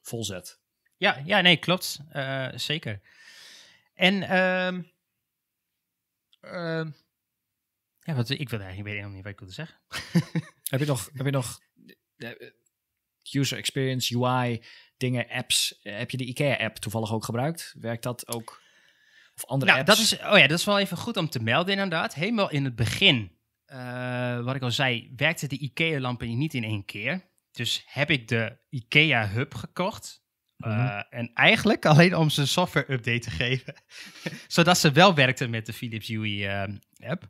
Speaker 2: vol zet. Ja, ja nee, klopt.
Speaker 1: Eh, zeker. En um, ja, wat, ik wilde eigenlijk helemaal niet wat ik wilde zeggen. heb je nog, heb je nog eh,
Speaker 2: user experience, UI, dingen, apps? Eh, heb je de IKEA-app toevallig
Speaker 1: ook gebruikt? Werkt dat ook? Of andere nou, apps? Dat is, oh ja, dat is wel even goed om te melden inderdaad. Helemaal in het begin, wat ik al zei, werkte de IKEA-lampen niet in één keer. Dus heb ik de IKEA-hub gekocht. Mhm. Eh, en eigenlijk alleen om ze een software update te geven, zodat ze wel werkte met de Philips Hue eh, app.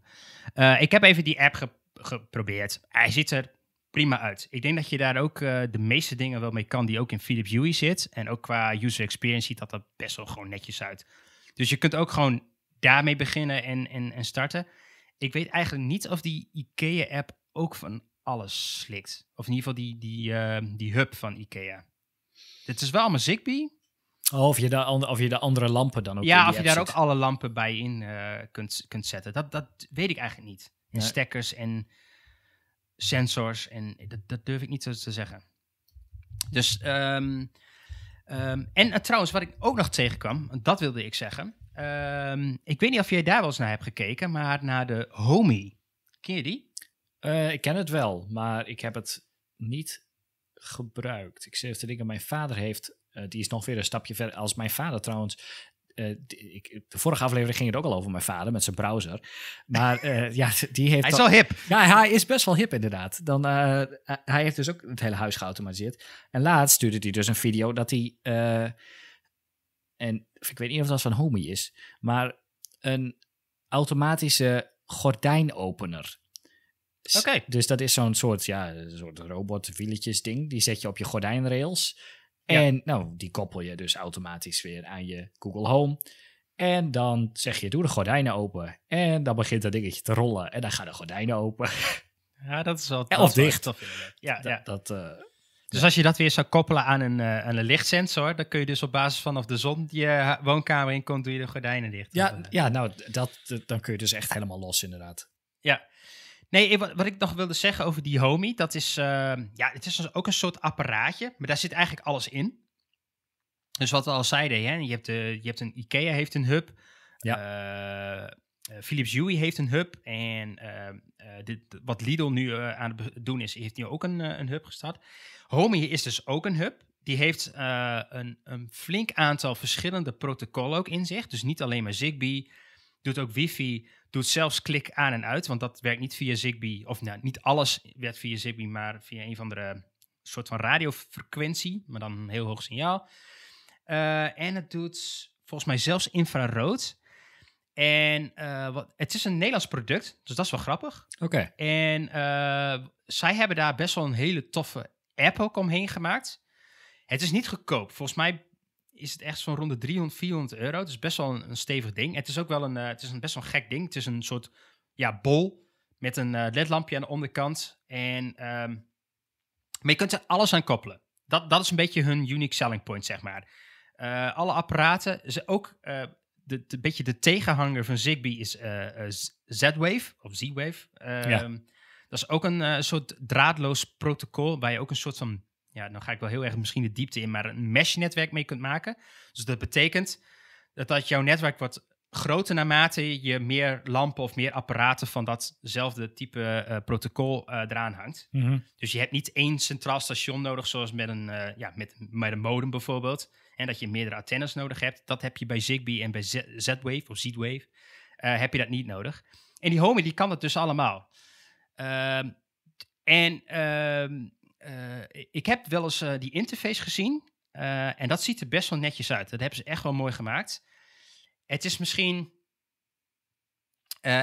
Speaker 1: Eh, ik heb even die app geprobeerd. Hij ziet er prima uit. Ik denk dat je daar ook de meeste dingen wel mee kan die ook in Philips Hue zit. En ook qua user experience ziet dat er best wel gewoon netjes uit. Dus je kunt ook gewoon daarmee beginnen en, en, en starten. Ik weet eigenlijk niet of die IKEA-app ook van alles slikt. Of in ieder geval die, die, die hub van IKEA dit is wel mijn Zigbee. Oh, of, je de, of je de andere lampen dan ook Ja, of je daar ook alle lampen bij in eh, kunt, kunt zetten. Dat, dat weet ik eigenlijk niet. Ja. Stekkers en sensors en dat, dat durf ik niet zo te zeggen. Dus, ehm, ehm, en eh, trouwens, wat ik ook nog tegenkwam, dat wilde ik zeggen. Ehm, ik weet niet of jij daar wel eens naar hebt gekeken, maar naar de Homey. Ken je die? Eh, ik ken het wel, maar ik heb het
Speaker 2: niet gebruikt. Ik zeg de dingen mijn vader heeft, eh, die is nog weer een stapje verder. Als mijn vader trouwens, eh, ik, de vorige aflevering ging het ook al over mijn vader met zijn browser. Maar eh, ja, die heeft. Hij is al hip. Ja, hij is best wel hip, inderdaad. Dan, hij heeft dus ook het hele huis geautomatiseerd. En laatst stuurde hij dus een video dat hij. en ik weet niet of dat van Homey is, maar een automatische gordijnopener dus, dus dat is zo'n soort, ja, soort robotwieltjes ding. Die zet je op je gordijnrails. En nou, die koppel je dus automatisch weer aan je Google Home. En dan zeg je, doe de gordijnen open. En dan begint dat
Speaker 1: dingetje te rollen. En dan gaan de gordijnen open. Ja, dat is wel... of dicht. ja, ja. Dat, eh, dus als je dat weer zou koppelen aan een, eh, aan een lichtsensor, dan kun je dus op basis van of de zon je woonkamer in komt, doe je de gordijnen dicht. Ja,
Speaker 2: eh, ja nou, dat, dan kun je dus echt helemaal los inderdaad.
Speaker 1: Ja, Nee, wat, wat ik nog wilde zeggen over die homie, dat is, eh, ja, het is ook een soort apparaatje, maar daar zit eigenlijk alles in. Dus wat we al zeiden, hè, je, hebt, de, eh, je hebt een IKEA heeft een hub, ja. Eh, Philips Hue heeft een hub en dit, wat Lidl nu aan het doen is, heeft nu ook een, een hub gestart. Homie is dus ook een hub. Die heeft een, een flink aantal verschillende protocollen ook in zich. Dus niet alleen maar Zigbee, doet ook wifi, doet zelfs klik aan en uit, want dat werkt niet via Zigbee. Of nou, niet alles werd via Zigbee, maar via een van de eh, soort van radiofrequentie, maar dan een heel hoog signaal. Eh, en het doet volgens mij zelfs infrarood. En eh, wat, het is een Nederlands product, dus dat is wel grappig. Oké. En zij hebben daar best wel een hele toffe app ook omheen gemaakt. Het is niet goedkoop. Volgens mij is het echt zo'n rond de 300, 400 euro. Het is best wel een, stevig ding. Het is ook wel een, eh, het is een best wel een gek ding. Het is een soort ja, bol met een eh, ledlampje aan de onderkant. En, um, maar je kunt er alles aan koppelen. Dat, dat is een beetje hun unique selling point, zeg maar. Eh, alle apparaten, ze ook de, de beetje de tegenhanger van Zigbee is Z-Wave of Z-Wave. Ehm, dat is ook een soort draadloos protocol waar je ook een soort van ja, dan ga ik wel heel erg misschien de diepte in, maar een mesh-netwerk mee kunt maken. Dus dat betekent dat, dat jouw netwerk wordt groter naarmate je meer lampen of meer apparaten van datzelfde type eh, protocol eh, eraan hangt. Mhm. Dus je hebt niet één centraal station nodig, zoals met een, eh, ja, met, met een modem bijvoorbeeld. En dat je meerdere antennes nodig hebt. Dat heb je bij Zigbee en bij Z-Wave of Z-Wave. heb je dat niet nodig. En die Homey die kan dat dus allemaal. Ehm en ehm, eh, ik heb wel eens eh, die interface gezien. Eh, en dat ziet er best wel netjes uit. Dat hebben ze echt wel mooi gemaakt. Het is misschien.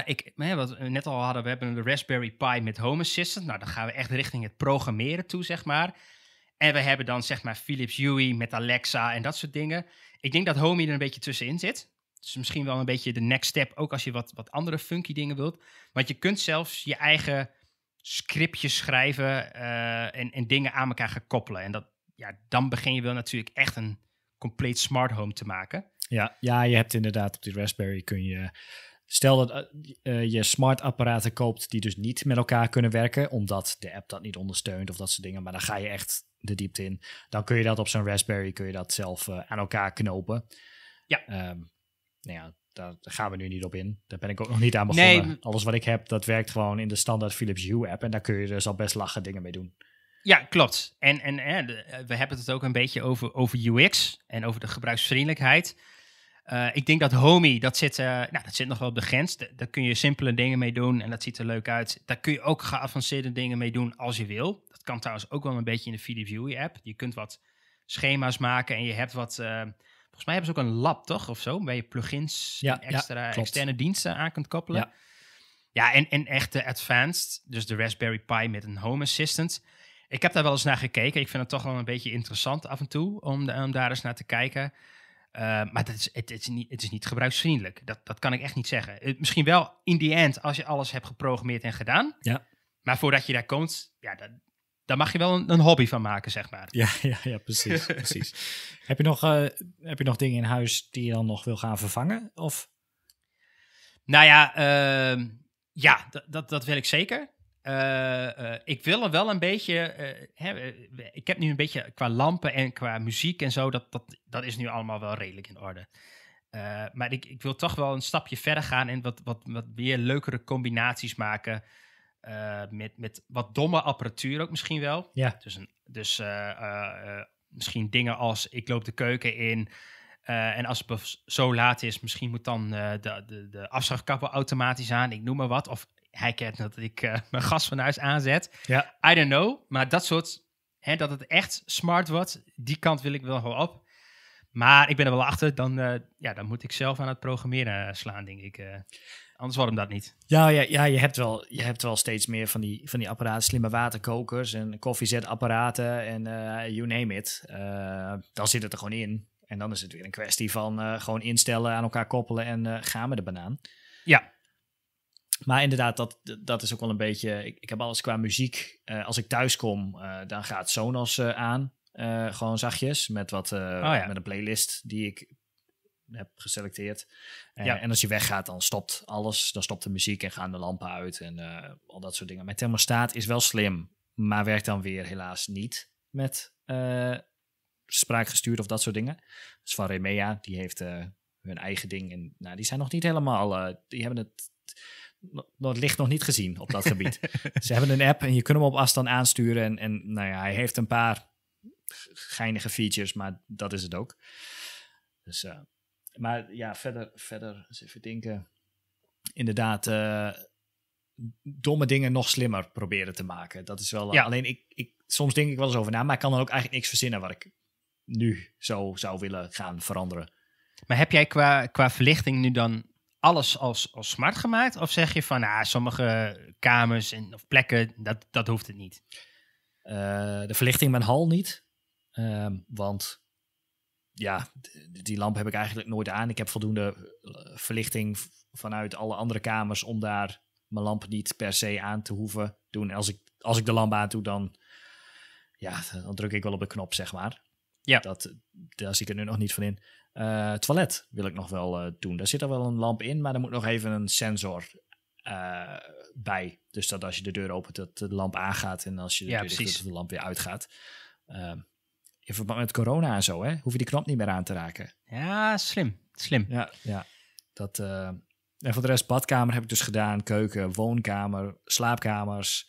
Speaker 1: ik, wat we net al hadden, we hebben de Raspberry Pi met Home Assistant. Nou, dan gaan we echt richting het programmeren toe, zeg maar. En we hebben dan zeg maar Philips Hue met Alexa en dat soort dingen. Ik denk dat Home er een beetje tussenin zit. Het is misschien wel een beetje de next step, ook als je wat, wat andere funky dingen wilt. Want je kunt zelfs je eigen scriptjes schrijven eh, en, en dingen aan elkaar gaan koppelen. En dat, ja, dan begin je wel natuurlijk echt een compleet smart home te maken.
Speaker 2: Ja, ja, je hebt inderdaad op die Raspberry kun je. Stel dat eh, eh, je smart apparaten koopt die dus niet met elkaar kunnen werken, omdat de app dat niet ondersteunt of dat soort dingen. Maar dan ga je echt de diepte in. Dan kun je dat op zo'n Raspberry kun je dat zelf aan elkaar knopen. Ja. Um, nou ja, daar gaan we nu niet op in. Daar ben ik ook nog niet aan begonnen. Alles wat ik heb, dat werkt gewoon in de standaard Philips Hue app. En daar kun je dus al best lachen dingen mee doen.
Speaker 1: Ja, klopt. En, en eh, eh, we hebben het ook een beetje over, over UX en over de gebruiksvriendelijkheid. Eh, ik denk dat Homey, dat zit, nou, dat zit nog wel op de grens. daar kun je simpele dingen mee doen en dat ziet er leuk uit. Daar kun je ook geavanceerde dingen mee doen als je wil. Dat kan trouwens ook wel een beetje in de Philips Hue app. Je kunt wat schema's maken en je hebt wat... Volgens mij hebben ze ook een lab, toch? Of zo, waar je plugins ja, extra externe diensten aan kunt koppelen. Ja, ja en, en echt de advanced, dus de Raspberry Pi met een Home Assistant. Ik heb daar wel eens naar gekeken. Ik vind het toch wel een beetje interessant af en toe om, daar eens naar te kijken. Uh, maar dat is, het, het, is niet, het is niet gebruiksvriendelijk. Dat, dat kan ik echt niet zeggen. Eh, misschien wel in the end als je alles hebt geprogrammeerd en gedaan. Ja. Maar voordat je daar komt, ja, dat, daar mag je wel een, een, hobby van maken, zeg maar.
Speaker 2: Ja, ja, ja precies. precies. Heb, je nog, eh, heb je nog dingen in huis die je dan nog wil gaan vervangen? Of?
Speaker 1: Nou ja, ehm, ja dat, dat wil ik zeker. Eh, eh, ik wil er wel een beetje. Hè, ik heb nu een beetje qua lampen en qua muziek en zo. Dat, dat, dat is nu allemaal wel redelijk in orde. maar ik, ik wil toch wel een stapje verder gaan en wat, wat, wat weer leukere combinaties maken. Eh, met, met wat domme apparatuur ook misschien wel. Ja. Dus, een, dus eh, eh, misschien dingen als ik loop de keuken in. en als het zo laat is, misschien moet dan de, de, de automatisch aan. Ik noem maar wat. Of hij kent dat ik mijn gas van huis aanzet. Ja. I don't know. Maar dat soort dat het echt smart wordt, die kant wil ik wel gewoon op. Maar ik ben er wel achter, dan, ja, dan moet ik zelf aan het programmeren slaan, denk ik. Uh. Anders wordt hem dat niet. Ja, ja,
Speaker 2: ja je, hebt wel, je hebt wel steeds meer van die, van die apparaten. Slimme waterkokers en koffiezetapparaten en eh, you name it. Eh, dan zit het er gewoon in. En dan is het weer een kwestie van eh, gewoon instellen, aan elkaar koppelen en gaan we de banaan.
Speaker 1: Ja. Maar
Speaker 2: inderdaad, dat, dat is ook wel een beetje... Ik, ik heb alles qua muziek. als ik thuis kom, dan gaat Sonos aan. gewoon zachtjes met, wat, oh ja. met een playlist die ik heb geselecteerd. Eh, ja. En als je weggaat, dan stopt alles. Dan stopt de muziek en gaan de lampen uit en eh, al dat soort dingen. Mijn thermostaat is wel slim, maar werkt dan weer helaas niet met eh, spraakgestuurd of dat soort dingen. Dus van Remea, die heeft hun eigen ding. En nou, die zijn nog niet helemaal... die hebben het dat licht nog niet gezien op dat gebied. Ze hebben een app en je kunt hem op afstand aansturen. En, en nou ja, hij heeft een paar geinige features, maar dat is het ook. Dus uh, maar ja, verder, verder eens even denken. Inderdaad, eh, domme dingen nog slimmer proberen te maken. Dat is wel. Ja. Alleen ik, ik, soms denk ik
Speaker 1: wel eens over na, maar ik kan dan ook eigenlijk niks verzinnen waar ik nu zo zou willen gaan veranderen. Maar heb jij qua, qua verlichting nu dan alles als, als smart gemaakt? Of zeg je van nou, sommige kamers en, of plekken, dat, dat hoeft het niet? Eh, de
Speaker 2: verlichting mijn hal niet. Ehm, want ja, die lamp heb ik eigenlijk nooit aan. Ik heb voldoende eh, verlichting vanuit alle andere kamers om daar mijn lamp niet per se aan te hoeven doen. Als ik, als ik de lamp aan doe, dan, ja, dan druk ik wel op de knop, zeg maar. Ja. Dat, daar zie ik er nu nog niet van in. Eh, toilet wil ik nog wel eh, doen. Daar zit al wel een lamp in, maar er moet nog even een sensor bij. Dus dat als je de deur opent, dat de lamp aangaat. En als je de deur dicht dat de lamp weer uitgaat. Ehm, in verband met corona en zo, hè, hoef je die knop niet meer aan te raken. Ja, slim. Slim. Ja, ja. Dat, eh, en voor de rest, badkamer heb ik dus gedaan, keuken, woonkamer, slaapkamers.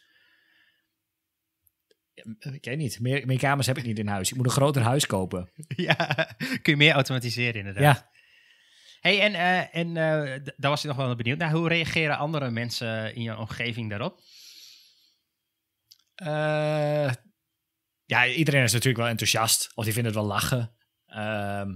Speaker 2: Ik weet niet, meer, meer kamers heb ik niet in huis. Ik moet een groter huis kopen. Ja,
Speaker 1: kun je meer automatiseren inderdaad. Ja. Hey, en, eh, en uh, daar was je nog wel benieuwd naar. Hoe reageren andere mensen in je omgeving daarop? Uh,
Speaker 2: ja, iedereen is natuurlijk wel enthousiast. Of die vindt het wel lachen. Ehm,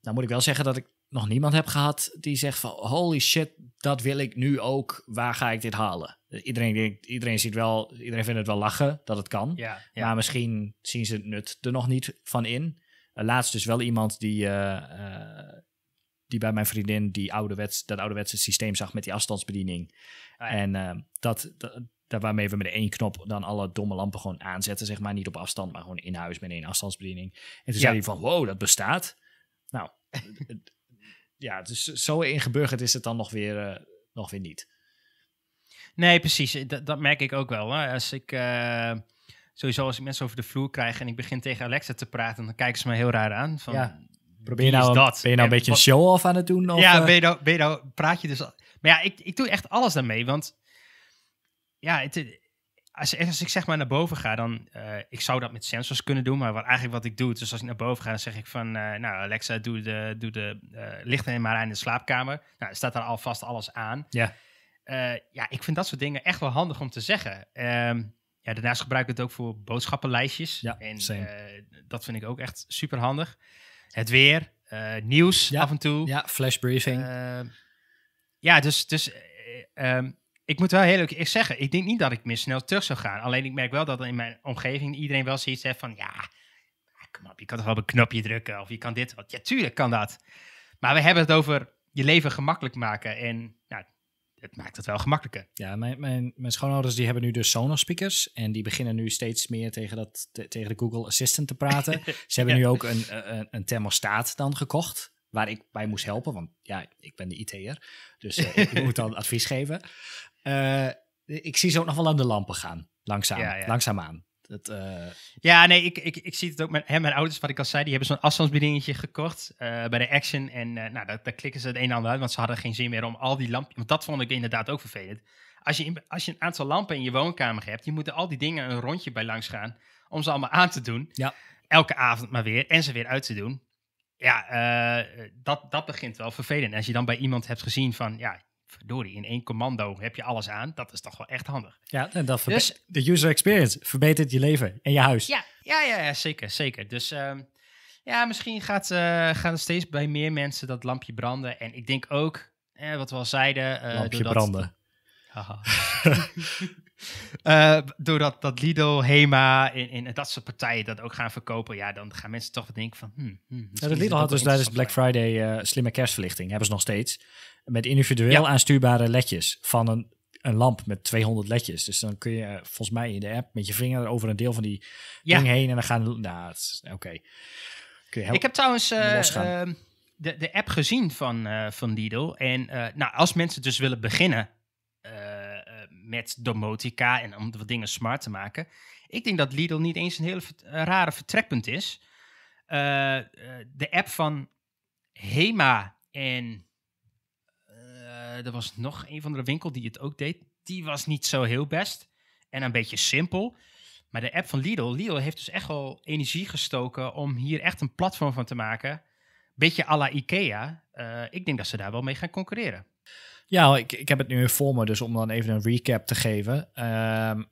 Speaker 2: dan moet ik wel zeggen dat ik nog niemand heb gehad die zegt van... Holy shit, dat wil ik nu ook. Waar ga ik dit halen? Iedereen, denkt, iedereen, ziet wel, iedereen vindt het wel lachen dat het kan. Ja, ja. Maar misschien zien ze het nut er nog niet van in. Eh, laatst dus wel iemand die, eh, eh, die bij mijn vriendin die ouderwets, dat ouderwetse systeem zag met die afstandsbediening. Ah, en ehm, dat, dat, daar waarmee we met één knop dan alle domme lampen gewoon aanzetten. Zeg maar niet op afstand, maar gewoon in huis met één afstandsbediening. En toen ja. zei hij van, wow, dat bestaat. Nou, ja, dus zo ingeburgerd is het dan nog weer, eh, nog weer niet.
Speaker 1: Nee, precies. Eh, dat, dat merk ik ook wel. Hè. Als ik... Eh, sowieso als ik mensen over de vloer krijg en ik begin tegen Alexa te praten, dan kijken ze me heel raar aan. Van, ja. Nou probeer nou, dat? Ben je nou
Speaker 2: een beetje een show-off aan het doen? Of, ja, ben je
Speaker 1: nou, ben je nou, praat je dus... maar ja, ik, ik doe echt alles daarmee, want ja, het, eh, als, als, ik zeg maar naar boven ga, dan uh, ik zou dat met sensors kunnen doen, maar wat, eigenlijk wat ik doe, dus als ik naar boven ga, dan zeg ik van, eh, nou Alexa, doe de, doe de uh, lichten in maar aan in de slaapkamer. Nou, staat daar alvast alles aan. Ja. ja, ik vind dat soort dingen echt wel handig om te zeggen. Um, ja, daarnaast gebruik ik het ook voor boodschappenlijstjes. Ja, en dat vind ik ook echt super handig. Het weer, nieuws ja, af en toe. Ja, flash flashbriefing. Ehm, ja, dus, dus um, ik moet wel heel eerlijk zeggen, ik denk niet dat ik meer snel terug zou gaan. Alleen ik merk wel dat in mijn omgeving iedereen wel zoiets heeft van, ja, ah, kom op, je kan toch wel op een knopje drukken of je kan dit. Ja, tuurlijk kan dat. Maar we hebben het over je leven gemakkelijk maken en nou, het maakt het wel
Speaker 2: gemakkelijker. Ja, mijn, mijn, mijn schoonouders die hebben nu dus Sonos speakers en die beginnen nu steeds meer tegen, dat, tegen de Google Assistant te praten. Ze hebben nu ook een, een, eh, eh, een thermostaat dan gekocht waar ik bij moest helpen. Want ja, ik ben de IT'er. Dus eh, ik moet dan advies geven.
Speaker 1: Eh, ik zie ze ook nog wel aan de lampen gaan. Langzaam, ja, ja. langzaamaan. Eh, ja, nee, ik, ik, ik zie het ook met Mijn ouders, wat ik al zei, die hebben zo'n afstandsbedingetje gekocht eh, bij de Action. En uh, nou, daar, daar, klikken ze het een en ander uit, want ze hadden geen zin meer om al die lampen. Want dat vond ik inderdaad ook vervelend. Als je, als je een aantal lampen in je woonkamer hebt, je moet er al die dingen een rondje bij langs gaan om ze allemaal aan te doen. Ja. Elke avond maar weer en ze weer uit te doen. Ja, dat, dat begint wel vervelend. Als je dan bij iemand hebt gezien van, ja, verdorie, in één commando heb je alles aan. Dat is toch wel echt handig. Ja, en dat dus,
Speaker 2: de user experience verbetert je leven
Speaker 1: en je huis. Ja, ja, ja, ja zeker, zeker. Dus ehm, ja, misschien gaat, uh, gaan steeds bij meer mensen dat lampje branden. En ik denk ook, eh, wat we al zeiden... Eh, lampje branden. Eh, doordat dat Lidl, Hema en, dat soort partijen dat ook gaan verkopen, ja, dan gaan mensen toch wat denken van. Hmm, hmm dat Lidl had dus tijdens
Speaker 2: Black Friday eh, slimme kerstverlichting, hebben ze nog steeds. Met individueel aanstuurbare ledjes van een, een lamp met 200 ledjes. Dus dan kun je eh, volgens mij in de app met je vinger over een deel van
Speaker 1: die ja. ding heen en dan gaan. Nou, oké. Ik heb trouwens. Ehm, de, de, app gezien van, van Lidl En nou, als mensen dus willen beginnen met domotica en om wat dingen smart te maken. Ik denk dat Lidl niet eens een heel eh, rare vertrekpunt is. Eh, eh, de app van Hema en uh, er was nog een van de winkel die het ook deed. Die was niet zo heel best en een beetje simpel. Maar de app van Lidl, Lidl heeft dus echt wel energie gestoken om hier echt een platform van te maken. Beetje à la Ikea. ik denk dat ze daar wel mee gaan concurreren.
Speaker 2: Ja, ik, ik heb het nu voor me, dus om dan even een recap te geven. Ehm,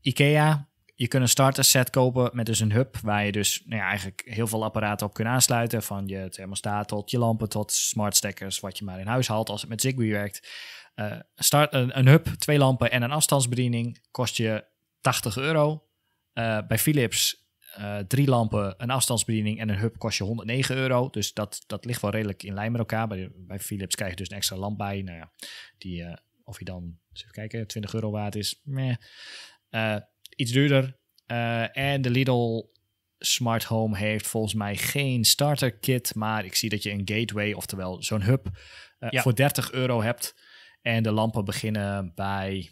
Speaker 2: IKEA, je kunt een starter set kopen met dus een hub, waar je dus nou ja, eigenlijk heel veel apparaten op kunt aansluiten. Van je thermostaat tot je lampen tot smart stekkers, wat je maar in huis haalt als het met Zigbee werkt. Eh, start, een, een, hub, twee lampen en een afstandsbediening kost je 80 euro. Eh, bij Philips eh, drie lampen, een afstandsbediening en een hub kost je 109 euro. Dus dat, dat ligt wel redelijk in lijn met elkaar. Bij, bij Philips krijg je dus een extra lamp bij. Nou ja, die, eh, of je dan, kijken, 20 euro waard is. Eh, iets duurder. en de Lidl Smart Home heeft volgens mij geen starter kit. Maar ik zie dat je een gateway, oftewel zo'n hub, voor 30 euro hebt. En de lampen beginnen bij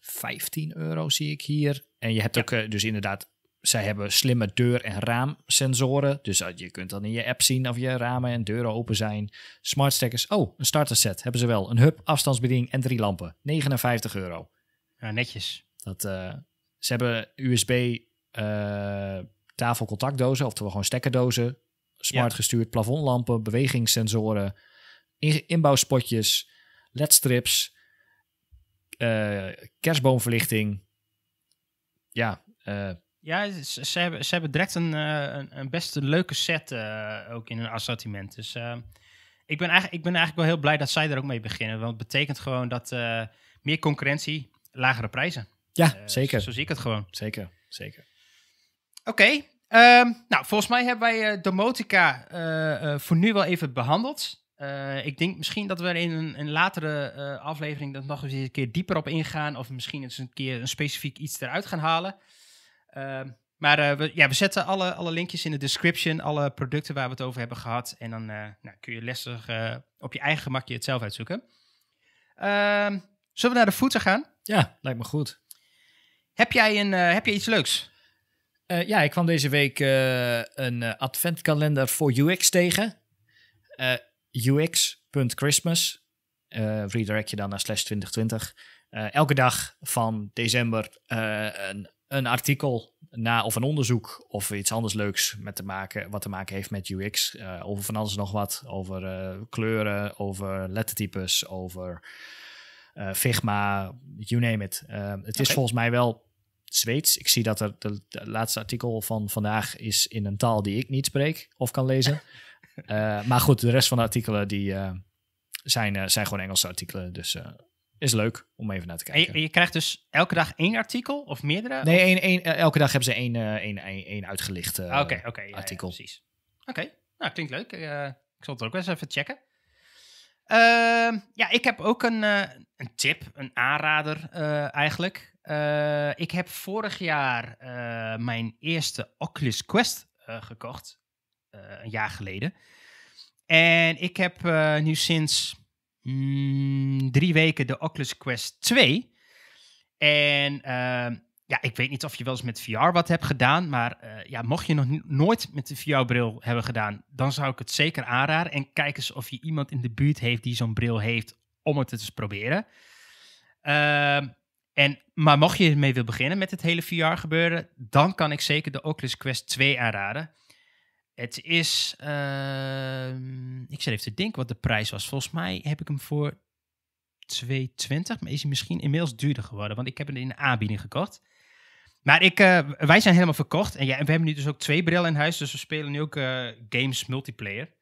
Speaker 2: 15 euro, zie ik hier. En je hebt ook dus inderdaad zij hebben slimme deur- en raamsensoren. Dus eh, je kunt dan in je app zien of je ramen en deuren open zijn. Smart stekkers. Oh, een starter set hebben ze wel. Een hub, afstandsbediening en drie lampen. 59 euro. Ja, netjes. Dat, eh, ze hebben USB uh, eh, tafelcontactdozen, oftewel gewoon stekkerdozen. Smart gestuurd plafondlampen, bewegingssensoren, inbouwspotjes, ledstrips, uh, kerstboomverlichting.
Speaker 1: Ja, ja, ze, hebben, ze hebben direct een, eh, een, een best leuke set eh, ook in hun assortiment. Dus eh, ik, ben eigenlijk, ik ben eigenlijk wel heel blij dat zij er ook mee beginnen. Want het betekent gewoon dat meer concurrentie, lagere prijzen. Ja, zeker. Zo, zie ik het gewoon. Zeker, zeker. Oké, ehm, nou, volgens mij hebben wij Domotica voor nu wel even behandeld. ik denk misschien dat we in een, een latere aflevering dat nog eens een keer dieper op ingaan. Of misschien eens een keer een specifiek iets eruit gaan halen. Ehm, maar eh, we, ja, we zetten alle, alle linkjes in de description, alle producten waar we het over hebben gehad. En dan eh, nou, kun je les eh, op je eigen gemakje het zelf uitzoeken. Ehm, zullen we naar de voeten gaan? Ja, lijkt me goed. Heb jij, een, heb jij iets leuks?
Speaker 2: ja, ik kwam deze week een adventkalender voor UX tegen. UX.Christmas. redirect je dan naar slash 2020. elke dag van december een een artikel na, of een onderzoek of iets anders leuks met te maken, wat te maken heeft met UX. Uh, eh, over van alles nog wat. Over eh, kleuren, over lettertypes, over uh, Figma, you name it. het is volgens mij wel Zweeds. Ik zie dat er de, de, laatste artikel van vandaag is in een taal die ik niet spreek of kan lezen. maar goed, de rest van de artikelen die, zijn, zijn gewoon Engelse artikelen. Dus is leuk om even naar te kijken.
Speaker 1: je, krijgt dus elke dag één artikel of meerdere? Nee,
Speaker 2: één, eh, elke dag hebben ze één, eh, één, één, één uitgelicht uh, ah, artikel. precies.
Speaker 1: Oké, nou klinkt leuk. Eh, ik zal het ook eens even checken. Ehm, ja, ik heb ook een, een tip, een aanrader eigenlijk. ik heb vorig jaar mijn eerste Oculus Quest gekocht, een jaar geleden. En ik heb nu sinds mm, drie weken de Oculus Quest 2. En ehm, ja, ik weet niet of je wel eens met VR wat hebt gedaan, maar eh, ja, mocht je nog nooit met de VR-bril hebben gedaan, dan zou ik het zeker aanraden. En kijk eens of je iemand in de buurt heeft die zo'n bril heeft om het eens te proberen. Ehm, en, maar mocht je ermee wil beginnen met het hele VR-gebeuren, dan kan ik zeker de Oculus Quest 2 aanraden. Het is, ehm, ik zit even te denken wat de prijs was. Volgens mij heb ik hem voor 2,20, maar is hij misschien inmiddels duurder geworden, want ik heb hem in de aanbieding gekocht. Maar ik, eh, wij zijn helemaal verkocht en we hebben nu dus ook twee brillen in huis, dus we spelen nu ook eh, games multiplayer.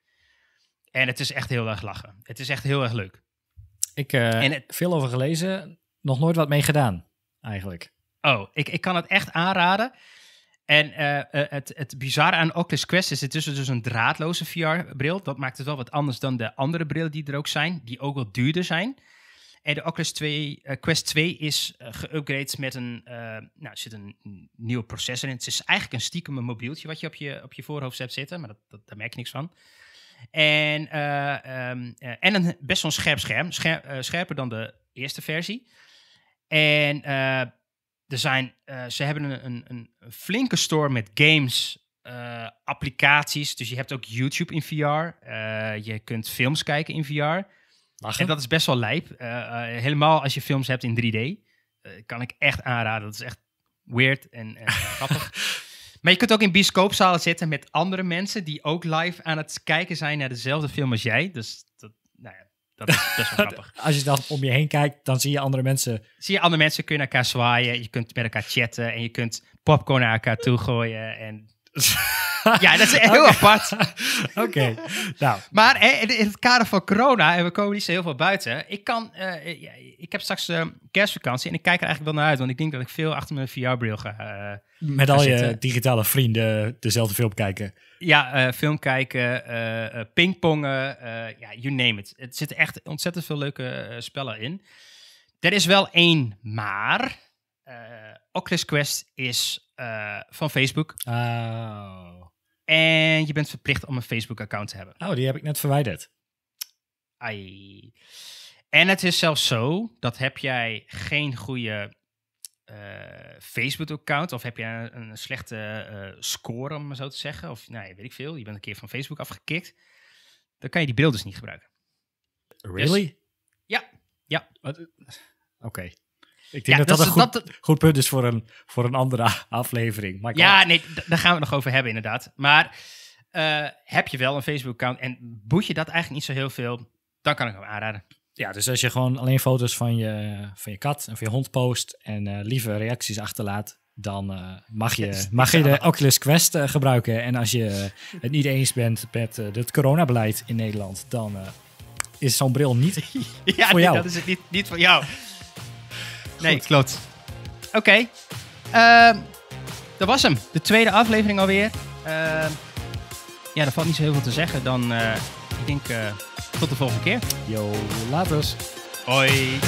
Speaker 1: En het is echt heel erg lachen. Het is echt heel erg leuk. Ik
Speaker 2: eh, heb veel over gelezen, nog nooit wat mee gedaan,
Speaker 1: eigenlijk. Oh, ik, ik kan het echt aanraden. En eh, eh, het, het bizarre aan Oculus Quest is, het is dus een draadloze VR-bril. Dat maakt het wel wat anders dan de andere brillen die er ook zijn, die ook wel duurder zijn. En de Oculus 2, eh, Quest 2 is uh, met een, nou, zit een nieuwe processor in. Het is eigenlijk een stiekem een mobieltje wat je op je, op je voorhoofd hebt zitten, maar dat, daar merk je niks van. En, ehm, en een best wel een scherp scherm, scherper dan de eerste versie. En er zijn, eh, ze hebben een, een, een, flinke store met games, uh, applicaties. Dus je hebt ook YouTube in VR. Eh, je kunt films kijken in VR. Lachen. En dat is best wel lijp. helemaal als je films hebt in 3D. kan ik echt aanraden. Dat is echt weird en, en grappig. Maar je kunt ook in bioscoopzalen zitten met andere mensen die ook live aan het kijken zijn naar dezelfde film als jij. Dus dat, nou ja, dat is best wel grappig. Als je dan om je heen kijkt, dan zie je andere mensen. Zie je andere mensen, kunnen elkaar zwaaien. Je kunt met elkaar chatten en je kunt popcorn naar elkaar toe gooien. En ja, dat is heel apart. Oké. Nou. Maar in het kader van corona, en we komen niet zo heel veel buiten. Ik, kan, eh, ik heb straks ehm, kerstvakantie en ik kijk er eigenlijk wel naar uit. Want ik denk dat ik veel achter mijn VR-bril ga eh, Met al je
Speaker 2: digitale vrienden dezelfde film kijken.
Speaker 1: Ja, eh, film kijken, pingpongen, ja, you name it. Het zit echt ontzettend veel leuke spellen in. Er is wel één maar. Oculus Quest is van Facebook. Oh. En je bent verplicht om een Facebook-account te hebben. Oh, die heb ik net verwijderd. Ai. En het is zelfs zo dat heb jij geen goede eh, Facebook-account of heb je een, een slechte eh, score, om maar zo te zeggen, of nou, weet ik veel, je bent een keer van Facebook afgekikt, dan kan je die beelden dus niet gebruiken. Really? Dus- ja, ja. Oké,
Speaker 2: ik denk dat dat, een goed, punt is voor een, voor een andere aflevering.
Speaker 1: ja, nee, daar gaan we het nog over hebben inderdaad. Maar eh, heb je wel een Facebook-account en boet je dat eigenlijk niet zo heel veel, dan kan ik hem aanraden. Ja, dus
Speaker 2: als je gewoon alleen foto's van je, van je kat en van je hond post en eh, lieve reacties achterlaat, dan eh, mag, je, mag je de Oculus Quest gebruiken. En als je het niet eens bent met het coronabeleid in Nederland, dan is zo'n bril niet voor jou. dat is
Speaker 1: het niet, niet voor jou. Nee. Goed, klopt. Oké. Ehm, dat was hem. De tweede aflevering alweer. Uh, ja, er valt niet zo heel veel te zeggen. Dan, uh, ik denk, eh, tot de volgende keer. Yo, later. Hoi.